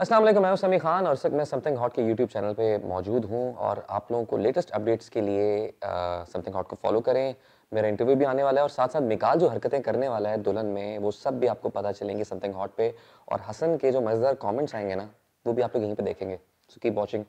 असलम मैं समी खान और मैं समथिंग हॉट के यूट्यूब चैनल पे मौजूद हूँ और आप लोगों को लेटेस्ट अपडेट्स के लिए समथिंग uh, हॉट को फॉलो करें मेरा इंटरव्यू भी आने वाला है और साथ साथ निकाल जो हरकतें करने वाला है दुल्हन में वो सब भी आपको पता चलेंगे समथिंग हॉट पे और हसन के जो मज़ेदार कॉमेंट्स आएंगे ना वो भी आप लोग यहीं पर देखेंगे सो कीप वॉचिंग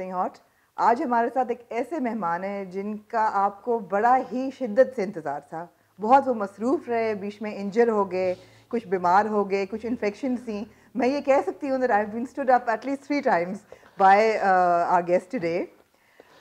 सिंह हॉट आज हमारे साथ एक ऐसे मेहमान हैं जिनका आपको बड़ा ही शिद्दत से इंतज़ार था बहुत वो मसरूफ़ रहे बीच में इंजर हो गए कुछ बीमार हो गए कुछ इन्फेक्शन थी मैं ये कह सकती हूँ that I been stood up at least three times by our guest today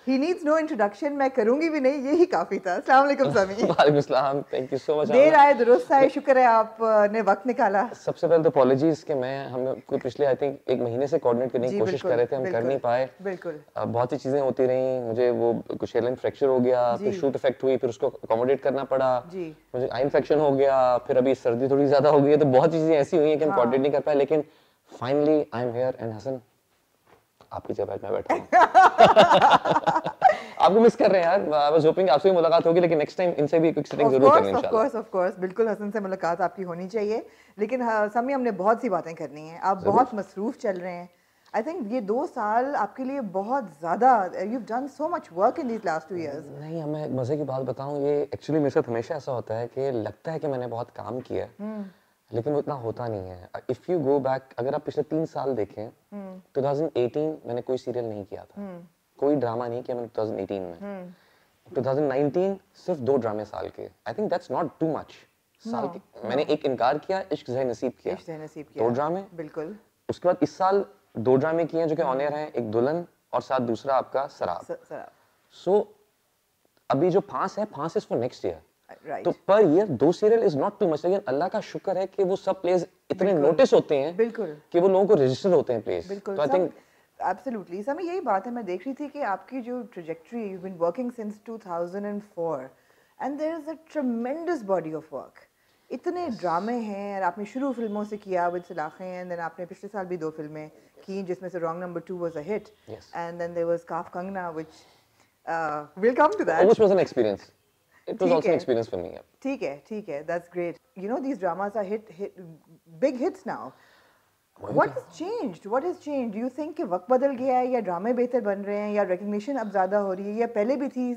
He needs no introduction. मैं करूंगी भी नहीं यही काफी था अस्सलाम वालेकुम समी वालेकुम सलाम थैंक यू सो मच देर आए दुरुस्त आए शुक्र है आप ने वक्त निकाला सबसे पहले तो अपॉलॉजीज के मैं हम को पिछले आई थिंक एक महीने से कोऑर्डिनेट करने की कोशिश कर रहे थे हम कर नहीं पाए बिल्कुल बहुत सी चीजें होती रही मुझे वो कुछ हेयरलाइन फ्रैक्चर हो गया फिर शूट इफेक्ट हुई फिर उसको अकोमोडेट करना पड़ा मुझे आई इन्फेक्शन हो गया फिर अभी सर्दी थोड़ी ज्यादा हो गई है तो बहुत चीजें ऐसी हुई हैं कि हम कोऑर्डिनेट हाँ। नहीं कर पाए लेकिन finally I am here and Hasan आपकी जगह मैं बैठा आपको मिस कर रहे हैं यार आई वाज होपिंग आपसे भी मुलाकात होगी लेकिन नेक्स्ट टाइम इनसे भी क्विक सेटिंग जरूर करेंगे इंशाल्लाह ऑफ कोर्स ऑफ कोर्स बिल्कुल हसन से मुलाकात आपकी होनी चाहिए लेकिन हाँ, समी हमने बहुत सी बातें करनी है आप बहुत मसरूफ चल रहे हैं आई थिंक ये दो साल आपके लिए बहुत ज़्यादा you done so much work in these last two years नहीं मैं मज़े की बात बताऊँ ये एक्चुअली मेरे साथ हमेशा ऐसा होता है कि लगता है कि मैंने बहुत काम किया है हम्म। लेकिन वो इतना होता नहीं है इफ यू गो बैक अगर आप पिछले तीन साल देखें टू हम्म। थाउजेंड मैंने कोई सीरियल नहीं किया था hmm. कोई ड्रामा नहीं किया मैंने टू थाउजेंड में टू हम्म। थाउजेंड सिर्फ दो ड्रामे साल के I think that's not too much साल no, के no. हाँ। मैंने एक इनकार किया इश्क जह नसीब किया इश्क नसीब किया दो ड्रामे बिल्कुल उसके बाद इस साल दो ड्रामे किए हैं जो कि ऑन एयर हैं एक दुल्हन और साथ दूसरा आपका शराब सो अभी जो फांस है फांस इज फॉर नेक्स्ट ईयर तो पर ईयर दो serial is not too much लेकिन अल्लाह का शुक्र है कि वो सब प्लेस इतने नोटिस होते हैं बिल्कुल कि वो लोगों को रजिस्टर होते हैं प्लेस तो आई थिंक एब्सोल्युटली सर मैं यही बात है मैं देख रही थी कि आपकी जो trajectory you been working since 2004 and there is a tremendous body of work इतने ड्रामे हैं और आपने शुरू फिल्मों से किया विद सलाखें एंड देन आपने पिछले साल भी दो फिल्में की जिसमें से wrong number two was a hit and then there was Kaaf Kangana which uh, we'll come to that. Oh, which was an experience. it was also an experience for me. ठीक है, ठीक है. That's great. You know, these dramas are hit, hit, big hits now. What has changed? What has changed? Do you think कि वक्त बदल गया है या ड्रामे बेहतर बन रहे हैं या recognition अब ज़्यादा हो रही है या पहले भी थी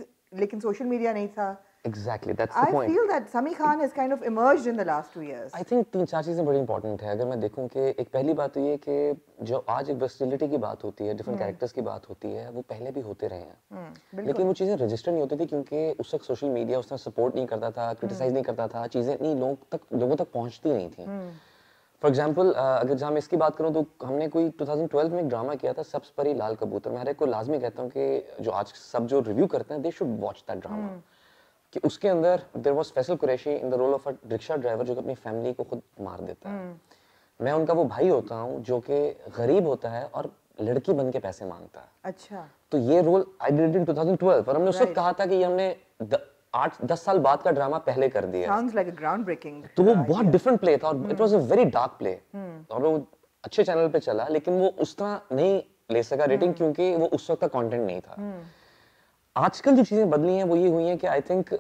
लेकिन सोशल मीडिया नहीं था? Exactly that's the point I feel that Sami Khan has kind of emerged in the last two years I think तीन चार चीजें बड़ी इंपॉर्टेंट है अगर मैं देखूं कि एक पहली बात तो ये कि जो आज एक वर्सिलिटी की बात होती है डिफरेंट कैरेक्टर्स हम्म। की बात होती है वो पहले भी होते रहे हैं हम्म, लेकिन वो चीज़ें रजिस्टर नहीं होती थी क्योंकि उस वक्त सोशल मीडिया उस तरह सपोर्ट नहीं करता था क्रिटिसाइज हम्म। नहीं करता था चीज़ें इतनी लोग तक लोगों तक पहुँचती नहीं थी फॉर एग्जाम्पल अगर जहाँ मैं इसकी बात करूँ तो हमने कोई 2012 में एक ड्रामा किया था सब्स परी लाल कबूतर मैं हर एक को लाजमी कहता हूँ कि जो आज सब जो रिव्यू करते हैं they should watch that drama कि उसके अंदर there was Faisal Qureshi in the role of a rickshaw driver जो कि अपनी फैमिली को खुद मार देता है हम्म। मैं उनका वो भाई होता हूँ जो कि गरीब होता है और लड़की बन के पैसे मांगता है अच्छा तो ये रोल आई डिड इन 2012 पर हमने उस वक्त कहा था कि ये हमने आठ दस साल बाद का ड्रामा पहले कर दिया Sounds like a groundbreaking. तो वो बहुत डिफरेंट प्ले था और it was a very dark play और वो अच्छे चैनल पे चला लेकिन वो उस तरह नहीं ले सका रेटिंग हम्म। क्योंकि वो उस वक्त का कंटेंट नहीं था हम्म। आजकल जो चीज़ें बदली हैं वो ये हुई हैं कि आई थिंक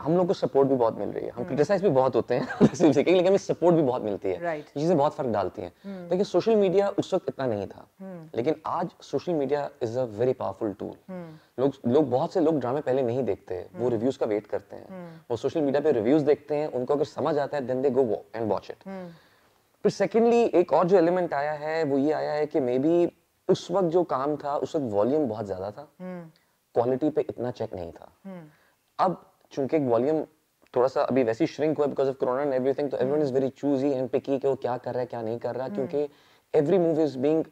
हम लोग को सपोर्ट भी बहुत मिल रही है हम क्रिटिसाइज hmm. भी बहुत होते हैं लेकिन हमें सपोर्ट भी बहुत मिलती है right. चीज़ें बहुत फर्क डालती हैं hmm. देखिए सोशल मीडिया उस वक्त इतना नहीं था hmm. लेकिन आज social media is a very powerful tool लोग लोग बहुत से लोग ड्रामे पहले नहीं देखते हैं वो रिव्यूज का वेट करते हैं वो सोशल मीडिया पे रिव्यूज देखते हैं उनको अगर समझ आता है then they go and watch it फिर सेकेंडली एक और जो एलिमेंट आया है वो ये आया है कि मे बी उस वक्त जो काम था उस वक्त वॉल्यूम बहुत ज्यादा था क्वालिटी पे इतना चेक नहीं था hmm. अब चूंकि वॉल्यूम थोड़ा सा अभी वैसे श्रिंक हुआ because of corona and everything तो everyone is very choosy and picky कि वो क्या कर रहा है क्या नहीं कर रहा hmm. क्योंकि every move is being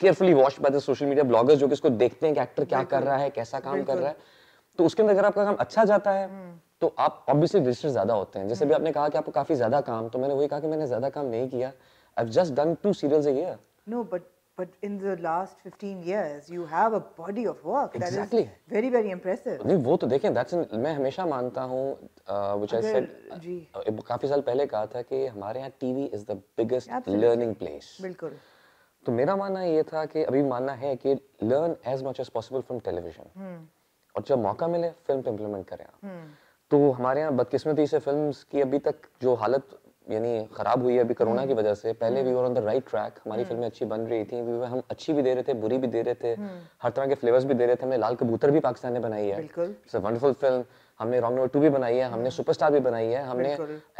carefully watched by the social media bloggers जो कि इसको देखते हैं कि एक्टर क्या कर रहा है कैसा काम कर रहा है तो उसके अंदर अगर आपका काम अच्छा जाता है हम्म। तो आप ऑब्वियसली रजिस्टर ज्यादा होते हैं जैसे भी आपने कहा कि आपको काफी ज्यादा काम तो मैंने वही कहा कि मैंने ज्यादा काम नहीं किया I have just done two serials a year no but But in the last 15 years, you have a body of work exactly. that is very very impressive. नहीं वो तो देखें that's in, मैं हमेशा मानता हूँ uh, which अगर, I said ji. Uh, काफी साल पहले कहा था कि हमारे यहाँ is the biggest Absolutely. learning place बिल्कुल तो मेरा मानना ये था कि अभी मानना है कि learn as much as possible from television और जब मौका मिले फिल्म पे इम्प्लीमेंट करें hmm. तो हमारे यहाँ बदकिस्मती से फिल्म्स की अभी तक जो हालत यानी ख़राब हुई है अभी कोरोना की हम्म। वजह से पहले we were on the right track हमारी हम्म। फिल्में अच्छी बन रही थी वी हम अच्छी भी दे रहे थे बुरी भी दे रहे थे हम्म। हर तरह के फ्लेवर्स भी दे रहे थे हमने लाल कबूतर भी पाकिस्तान ने बनाई है वंडरफुल फिल्म हमने रॉन्ग नंबर टू भी बनाई है हमने सुपरस्टार भी बनाई है हमने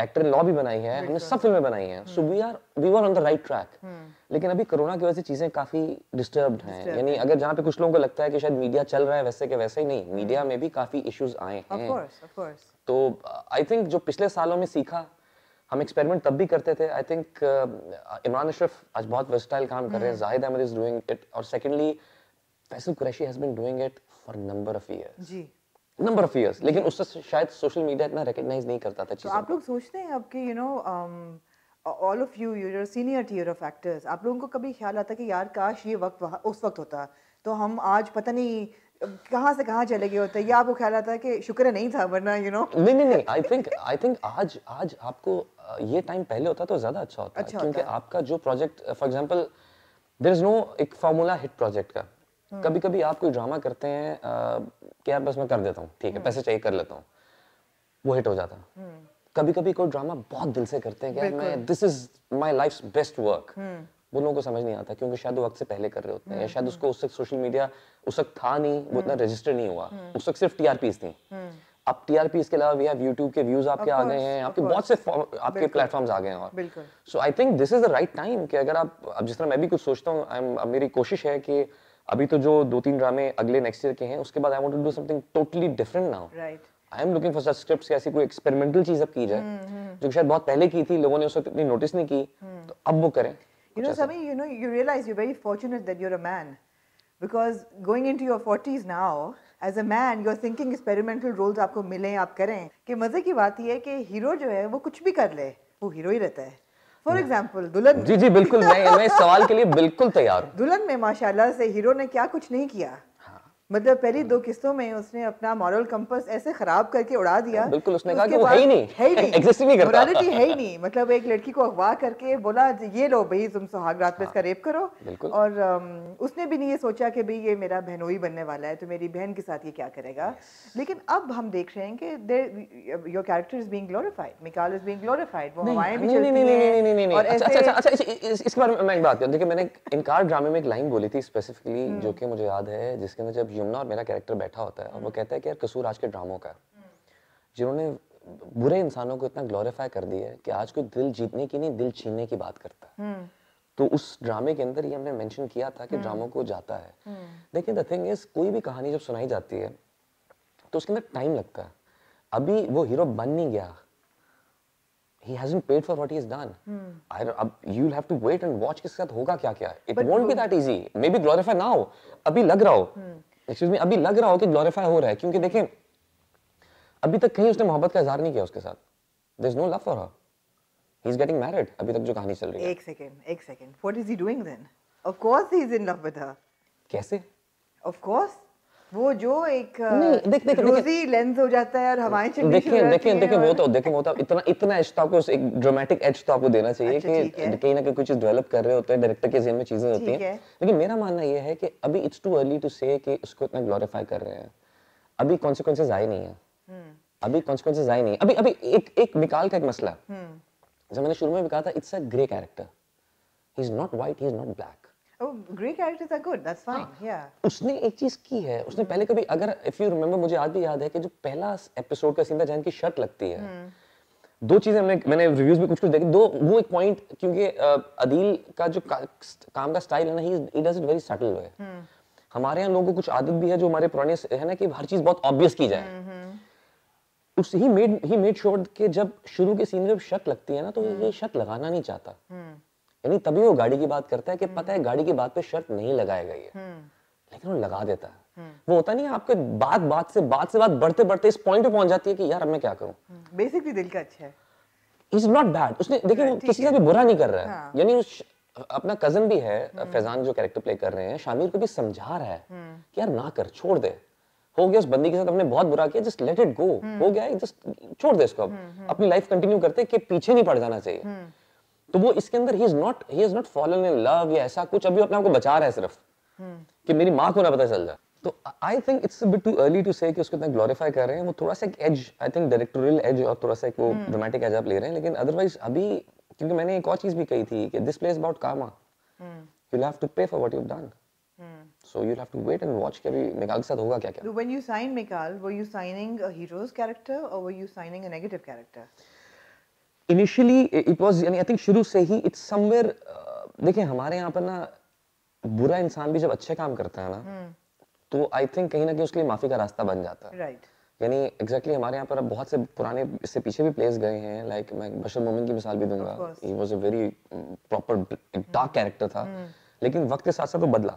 एक्टर लॉ भी बनाई है हमने सब फिल्में बनाई है so we are we were on the right track लेकिन अभी कोरोना की वजह से चीजें काफी डिस्टर्ब हैं यानी अगर जहाँ पे कुछ लोगों को लगता है कि शायद मीडिया चल रहा है वैसे के वैसे ही नहीं मीडिया में भी काफी इश्यूज आए हैं तो आई uh, थिंक जो पिछले सालों में सीखा हम एक्सपेरिमेंट तब भी करते थे आई थिंक इमरान अशरफ आज बहुत वर्सटाइल काम कर रहे हैं Zahid Ahmed is doing it और secondly Faisal Qureshi has been doing it for number of years जी नंबर ऑफ इयर्स लेकिन उससे शायद सोशल मीडिया इतना रिकॉग्नाइज नहीं करता था तो आप लोग सोचते हैं आपके you know all of you you are senior tier of actors आप लोगों को कभी ख्याल आता कि यार काश ये वक्त उस वक्त होता तो हम आज पता नहीं कहाँ से कहाँ चले गए होते या आपको ख्याल आता है कि शुक्र नहीं था वरना यू नो नहीं नहीं नहीं आई थिंक आई थिंक आज आज आपको ये टाइम पहले होता तो ज़्यादा अच्छा होता अच्छा क्योंकि होता आपका जो project for example there is no एक फार्मूला हिट प्रोजेक्ट का हम्म। कभी कभी आप कोई ड्रामा करते हैं कि यार बस मैं कर देता हूँ ठीक है हम्म। पैसे चाहिए कर लेता हूँ वो हिट हो जाता हम्म। कभी कभी कोई ड्रामा बहुत दिल से करते हैं कि मैं this is my life best work वो लोगों को समझ नहीं आता क्योंकि शायद वो वक्त से पहले कर रहे होते हैं या शायद उसको उस वक्त सोशल मीडिया उस वक्त था नहीं वो इतना रजिस्टर नहीं हुआ उस वक्त सिर्फ टीआरपीस थी अब टीआरपी इसके अलावा वी हैव यूट्यूब के व्यूज आपके आ गए हैं आपके बहुत से आपके प्लेटफॉर्म्स आ गए हैं और so I think this is the right time कि अगर आप अब जिस तरह मैं भी कुछ सोचता हूँ मेरी कोशिश है कि अभी तो जो दो तीन ड्रामे अगले नेक्स्ट ईयर के हैं उसके बाद I want to do something totally different now I am looking for such scripts ऐसी कोई एक्सपेरिमेंटल चीज अब की जाए हम्म, हम्म। जो शायद बहुत पहले की थी लोगों ने उस वक्त इतनी नोटिस नहीं की हम्म। तो अब वो करें you know Sami you know you realise you very fortunate that you are a man because going into your 40s now as a man you are thinking experimental roles आपको मिलें आप करें कि मज़े की बात यह है कि हीरो जो है वो कुछ भी कर ले वो हीरो ही रहता है फॉर एग्जाम्पल hmm. दुल्हन जी जी बिल्कुल मैं मैं सवाल के लिए बिल्कुल तैयार दुल्हन में माशाल्लाह से हीरो ने क्या कुछ नहीं किया मतलब पहली दो किस्तों में उसने अपना मॉरल कंपस ऐसे खराब करके उड़ा दिया बिल्कुल उसने कहा कि वो है ही नहीं है ही नहीं एग्जिस्ट नहीं करता मोरालिटी है ही नहीं मतलब एक लड़की को अगवा करके बोला ये लो भाई तुम सुहाग रात में हाँ। इसका रेप करो और um, उसने भी नहीं ये सोचा कि भाई ये मेरा बहनोई बनने वाला है तो मेरी बहन के साथ ये क्या करेगा लेकिन अब हम देख रहे हैं कि there your character is being glorified Mikaal is being glorified वो हवाएं भी चलती हैं नहीं नहीं नहीं नहीं अच्छा, अच्छा अच्छा इसके बारे में मैं एक बात करता देखिए मैंने इनकार ड्रामे में एक लाइन बोली थी स्पेसिफिकली हम्म। जो कि मुझे याद है जिसके अंदर जब यमुना और मेरा कैरेक्टर बैठा होता है और वो हम्म। कहता है कि यार कसूर आज के ड्रामों का जिन्होंने बुरे इंसानों को इतना ग्लोरीफाई कर दिया है कि आज कोई दिल जीतने की नहीं दिल छीनने की बात करता है हम्म। तो उस ड्रामे के अंदर ये हमने मेंशन किया था कि ड्रामों हम्म। को जाता है लेकिन द थिंग इज कोई भी कहानी जब सुनाई जाती है तो उसके अंदर टाइम लगता है अभी वो हीरो बन नहीं गया he hasn't paid for what he has done. Hmm. I don't, अब you'll have to wait and watch किसके साथ होगा क्या क्या. It But won't be that easy. Maybe glorify now. अभी लग रहा हो. Hmm. एक्सक्यूज मी अभी लग रहा हो कि ग्लोरीफाई हो रहा है क्योंकि देखें अभी तक कहीं उसने मोहब्बत का इजहार नहीं किया उसके साथ there is no love for her he is getting married अभी तक जो कहानी चल रही है एक सेकंड एक second what is he doing then of course he is in love with her कैसे ऑफ कोर्स वो जो एक नहीं देख देख रोजी लेंस हो जाता है और हवाएं चलनी देखिए देखिए देखिए वो तो देखिए वो तो इतना इतना एज तो आपको एक ड्रामेटिक एज तो आपको देना चाहिए अच्छा, कि कहीं ना कहीं कुछ डेवलप कर रहे होते हैं डायरेक्टर के जेन में चीजें होती हैं लेकिन मेरा मानना ये है कि अभी it's to early to say कि उसको इतना ग्लोरीफाई कर रहे हैं अभी कॉन्सिक्वेंसेज आए नहीं है हम्म। अभी कॉन्सिक्वेंसेज आए नहीं अभी अभी एक एक निकाल का एक मसला हम्म। जब मैंने शुरू में भी कहा था it's a grey character he is not white he is not black Oh, हाँ। उसने एक चीज की है उसने पहले कभी अगर इफ यू रिमेम्बर मुझे आज भी याद है कि जो पहला एपिसोड का सीन था की शर्ट लगती है हम्म। दो चीजें हमने मैंने रिव्यूज में कुछ कुछ देखी दो वो एक पॉइंट क्योंकि अदील का जो का, काम का स्टाइल है ना he does it very subtle way हमारे यहाँ लोगों को कुछ आदत भी है जो हमारे पुराने है ना कि हर चीज बहुत ऑब्वियस की जाए हम्म, हम्म। उस he made he made sure के जब शुरू के सीन में जब शक लगती है ना तो ये शक लगाना नहीं चाहता यानी तभी वो गाड़ी की बात करता है कि हम्म। पता है गाड़ी की बात पे शर्त नहीं लगाई गई है हम्म। लेकिन वो लगा देता है हम्म। वो होता नहीं आपके बात बात से बात से बात बढ़ते बढ़ते इस पॉइंट पे पहुंच जाती है कि यार अब मैं क्या करूं बेसिकली दिल का अच्छा है इज नॉट बैड उसने देखिए किसी का भी बुरा नहीं कर रहा है हाँ। यानी उस अपना कजन भी है फैजान जो कैरेक्टर प्ले कर रहे हैं शामिर को भी समझा रहा है कि यार ना कर छोड़ दे हो गया उस बंदी के साथ हमने बहुत बुरा किया जस्ट लेट इट गो हो गया जस्ट छोड़ दे इसको अब अपनी लाइफ कंटिन्यू करते कि पीछे नहीं पड़ जाना चाहिए तो वो इसके अंदर he is not he is not fallen in love या ऐसा कुछ अभी अपने आप को बचा रहा है सिर्फ कि मेरी माँ को ना पता चल जाए तो I think it's bit too early to say कि उसको इतना ग्लोरीफाई कर रहे हैं वो थोड़ा सा एक edge I think directorial edge और थोड़ा सा एक वो ड्रामेटिक hmm. एज आप ले रहे हैं लेकिन अदरवाइज अभी क्योंकि मैंने एक और चीज भी कही थी कि this place about karma you have to pay for what you done So you'll have to wait and watch कि अभी मेघाल के साथ होगा क्या क्या. When you sign Meghal, were you signing a hero's character or were you signing a negative character? Initially it was यानी I think शुरू से ही इट्स समवेयर uh, देखिए हमारे यहाँ पर ना बुरा इंसान भी जब अच्छे काम करता है ना hmm. तो आई थिंक कहीं ना कहीं उसके लिए माफी का रास्ता बन जाता है right. यानी एग्जैक्टली exactly हमारे यहाँ पर अब बहुत से पुराने इससे पीछे भी प्लेस गए हैं लाइक मैं बशर मोमिन की मिसाल भी दूंगा he was a very proper dark character था हम्म। लेकिन वक्त के साथ साथ वो बदला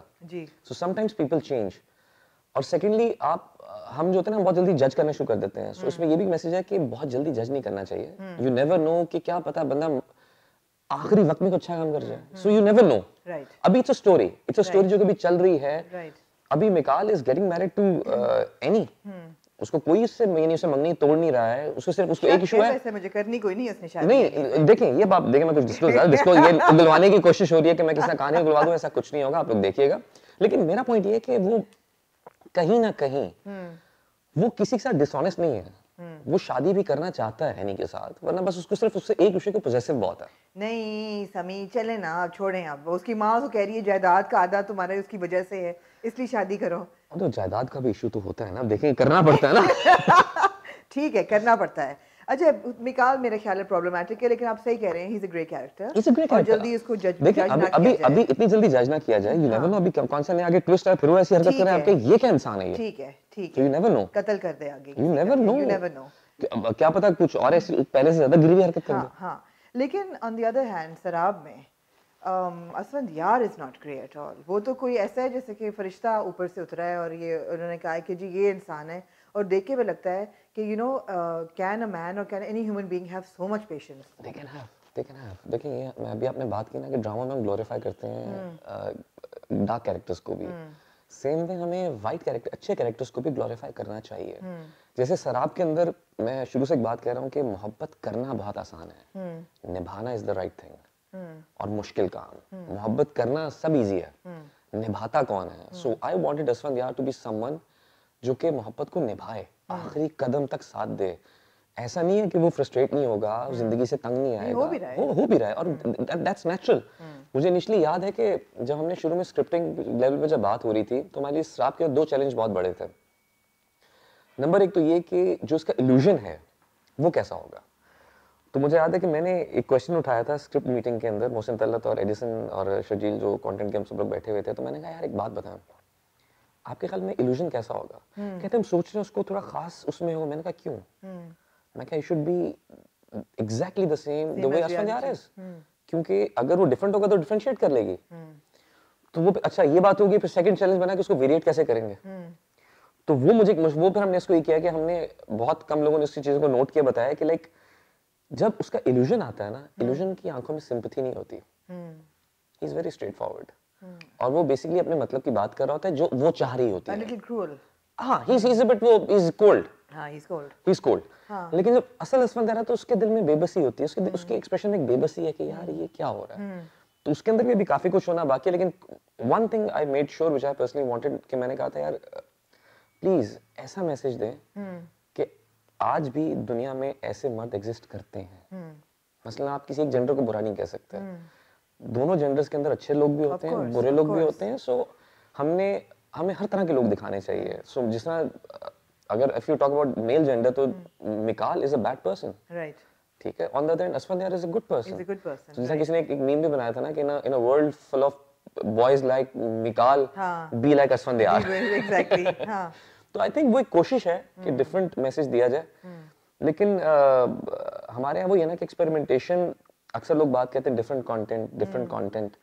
सो समटाइम्स पीपल चेंज और सेकेंडली आप हम जो होते हैं ना बहुत जल्दी जज करना शुरू कर देते हैं सो so, इसमें हम्म। ये भी मैसेज है कि बहुत जल्दी जज नहीं करना चाहिए यू नेवर नो कि क्या पता बंदा आखिरी वक्त में कुछ अच्छा काम कर जाए सो यू नेवर नो अभी it's a story it's a story जो कभी चल रही है right. अभी Mikaal is getting married to any उसको कोई उससे मैंने नहीं उसे मंगनी तोड़ नहीं रहा है उसको सिर्फ उसको एक इशू है ऐसे मुझे करनी कोई नहीं उसने शादी नहीं देखें ये बात देखें मैं कुछ डिस्क्लोज डिस्क्लोज ये बुलवाने की कोशिश हो रही है कि मैं किसी का कहानी बुलवा दूं ऐसा कुछ नहीं होगा आप लोग देखिएगा लेकिन मेरा पॉइंट ये है कि वो कहीं ना कहीं हम्म। वो किसी के साथ डिसऑनेस्ट नहीं है हम्म। वो शादी भी करना चाहता है हैनी के साथ वरना बस उसको सिर्फ उससे एक विषय को पोजेसिव बहुत है नहीं समी चले ना आप छोड़ें आप उसकी माँ तो कह रही है जायदाद का आधा तुम्हारे उसकी वजह से है इसलिए शादी करो तो जायदाद का भी इशू तो होता है ना देखें करना पड़ता है ना ठीक है करना पड़ता है अच्छा मिकाल मेरे ख्याल है प्रॉब्लमैटिक है लेकिन आप सही कह रहे हैं he is a great character is a great character जल्दी इसको जज देखिए अभी अभी, अभी इतनी जल्दी जज ना किया जाए यू नेवर नो अभी कौन सा नया आगे ट्विस्ट आया फिर वो ऐसी हरकत कर रहा है आपके ये क्या इंसान है ये ठीक है ठीक है यू नेवर नो कत्ल कर दे आगे you never know you never know क्या पता कुछ और ऐसी पहले से ज्यादा गिरी हरकत कर हाँ, दे हां लेकिन ऑन द अदर हैंड शराब में um Asfand yaar is not great at all wo to koi aisa hai jaise ki farishta upar se utra hai aur ye unhone kaha hai ki ji ye insaan hai aur dekh ke bhi lagta hai कि you know can a man और can any human being have so much patience they can have they can have देखिए ये मैं अभी आपने बात की ना कि ड्रामा में हम ग्लोरीफाई करते हैं डार्क हम्म। कैरेक्टर्स uh, को भी सेम हम्म। वे हमें वाइट कैरेक्टर अच्छे कैरेक्टर्स को भी ग्लोरीफाई करना चाहिए हम्म। जैसे शराब के अंदर मैं शुरू से एक बात कह रहा हूँ कि मोहब्बत करना बहुत आसान है निभाना इज द राइट थिंग और मुश्किल काम मोहब्बत करना सब इजी है निभाता कौन है सो आई वांटेड असफन यार टू बी समवन जो कि मोहब्बत को निभाए आखिरी कदम तक साथ दे ऐसा नहीं है कि वो फ्रस्ट्रेट नहीं होगा हम्म। जिंदगी से तंग नहीं आएगा हो भी रहा है हो, भी रहा है और दैट्स हम्म। नेचुरल हम्म। मुझे इनिशियली याद है कि जब हमने शुरू में स्क्रिप्टिंग लेवल पे जब बात हो रही थी तो हमारे लिए श्राप के दो चैलेंज बहुत बड़े थे नंबर एक तो ये कि जो उसका इल्यूजन है वो कैसा होगा तो मुझे याद है कि मैंने एक क्वेश्चन उठाया था स्क्रिप्ट मीटिंग के अंदर मोहसिन तलत और एडिसन और शजील जो कंटेंट के हम सब लोग बैठे हुए थे तो मैंने कहा यार एक बात बताऊं आपके ख्याल में इल्यूजन कैसा होगा hmm. कहते हम सोच रहे हैं उसको थोड़ा खास उसमें हो मैंने कहा क्यों हम्म। मैं क्या should be exactly the same the way Asfand क्योंकि अगर वो डिफरेंट होगा तो डिफरेंशिएट कर लेगी hmm. तो वो अच्छा ये बात होगी फिर सेकंड चैलेंज बना कि उसको वेरिएट कैसे करेंगे hmm. तो वो मुझे वो फिर हमने इसको ये किया कि हमने बहुत कम लोगों ने उसकी चीज़ों को नोट किया बताया कि लाइक जब उसका इल्यूजन आता है ना इल्यूजन की आंखों में सिंपथी नहीं होती इज वेरी स्ट्रेट फॉरवर्ड और वो बेसिकली अपने मतलब की बात कर रहा होता है जो वो चाह रही होती है हाँ, हाँ, हाँ। लेकिन जब असल असमत रहा तो उसके दिल में बेबसी होती है उसके hmm. उसकी एक्सप्रेशन एक बेबसी है कि यार ये क्या हो रहा है hmm. तो उसके अंदर भी अभी काफी कुछ होना बाकी है लेकिन one thing I made sure which I personally wanted कि मैंने कहा था यार प्लीज ऐसा मैसेज दें hmm. कि आज भी दुनिया में ऐसे मर्द एग्जिस्ट करते हैं हम्म। मसलन आप किसी एक जेंडर को बुरा नहीं कह सकते दोनों जेंडर्स के अंदर अच्छे लोग भी होते हैं बुरे लोग भी होते हैं सो हमने हमें हर तरह के लोग दिखाने चाहिए सो जिस तरह अगर if you talk about male gender तो Mikaal is a bad person right ठीक है on the other hand Asfandyar is a good person is a good person जैसा किसी ने एक, मीम भी बनाया था ना कि in a in a world full of boys like Mikaal be like Asfandyar exactly हां तो आई थिंक वो एक कोशिश है कि डिफरेंट hmm. मैसेज दिया जाए hmm. लेकिन हमारे यहाँ वो ये ना कि एक्सपेरिमेंटेशन अक्सर लोग बात कहते हैं डिफरेंट कॉन्टेंट डिफरेंट कॉन्टेंट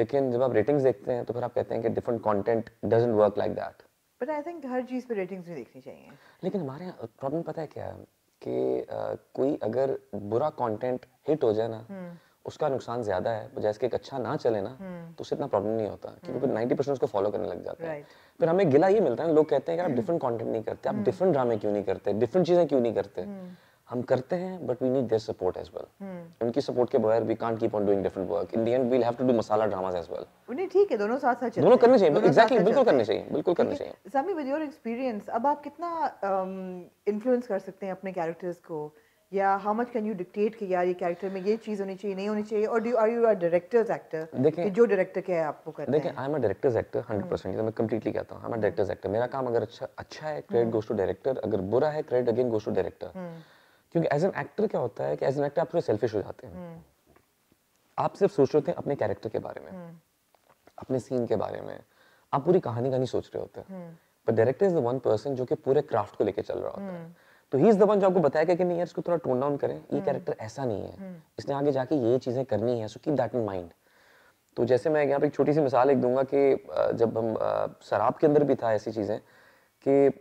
लेकिन जब आप रेटिंग्स देखते हैं तो फिर आप कहते हैं कि different content doesn't work like that but I think हर चीज़ पर रेटिंग्स भी देखनी चाहिए लेकिन हमारे यहाँ प्रॉब्लम पता है क्या है कि आ, कोई अगर बुरा कंटेंट हिट हो जाए ना हम्म। उसका नुकसान ज्यादा है बजाय इसके एक अच्छा ना चले ना hmm. तो उससे इतना प्रॉब्लम नहीं होता क्योंकि hmm. नाइन्टी परसेंट उसको फॉलो करने लग जाते हैं right. फिर हमें गिला ये मिलता है लोग कहते हैं कि आप डिफरेंट कंटेंट नहीं करते आप डिफरेंट हम्म। ड्रामे क्यों नहीं करते डिफरेंट चीज़ें क्यों नहीं करते हम करते हैं but we need their support as well उनकी सपोर्ट के बगैर we can't keep on doing different work in the end we will have to do masala dramas as well उन्हें ठीक है दोनों साथ साथ चलते दोनों करने चाहिए एग्जैक्टली बिल्कुल करने चाहिए बिल्कुल करने चाहिए सामी विद योर एक्सपीरियंस अब आप कितना इन्फ्लुएंस um, कर सकते हैं अपने कैरेक्टर्स को या how much can you dictate कि यार ये कैरेक्टर में ये चीज होनी चाहिए नहीं होनी चाहिए और do are you are director's actor कि जो डायरेक्टर के है करते हैं देखिए I am a director's actor 100% ये तो मैं कंप्लीटली कहता हूं I am a director's actor मेरा काम अगर अच्छा अच्छा है क्रेडिट गोस टू डायरेक्टर अगर बुरा है credit again goes to director क्योंकि एज एन एक्टर क्या होता है कि एज एन एक्टर आप थोड़े सेल्फिश हो जाते हैं हम्म। आप सिर्फ सोच रहे होते हैं अपने कैरेक्टर के बारे में हम्म। अपने सीन के बारे में आप पूरी कहानी का नहीं सोच रहे होते पर director is the one person जो कि पूरे क्राफ्ट को लेकर चल रहा होता है हम्म। तो ही इज द वन जो आपको बताया कि नहीं यार इसको थोड़ा टोन डाउन करें ये कैरेक्टर ऐसा नहीं है इसने आगे जाके ये चीजें करनी है so keep that in mind तो जैसे मैं यहाँ पे एक छोटी सी मिसाल एक दूंगा कि जब हम शराब के अंदर भी था ऐसी चीजें कि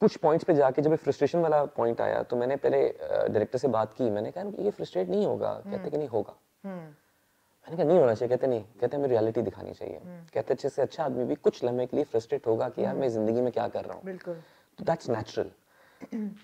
कुछ पॉइंट्स पे जाके जब फ्रस्ट्रेशन वाला पॉइंट आया तो मैंने पहले डायरेक्टर से बात की मैंने कहा ये फ्रस्ट्रेट नहीं होगा हम्म। कहते कि नहीं होगा हम्म। मैंने कहा नहीं होना चाहिए कहते नहीं कहते हमें रियलिटी दिखानी चाहिए हम्म। कहते अच्छे से अच्छा आदमी भी कुछ लम्हे के लिए फ्रस्ट्रेट होगा कि यार मैं जिंदगी में क्या कर रहा हूँ तो दैट्स नेचुरल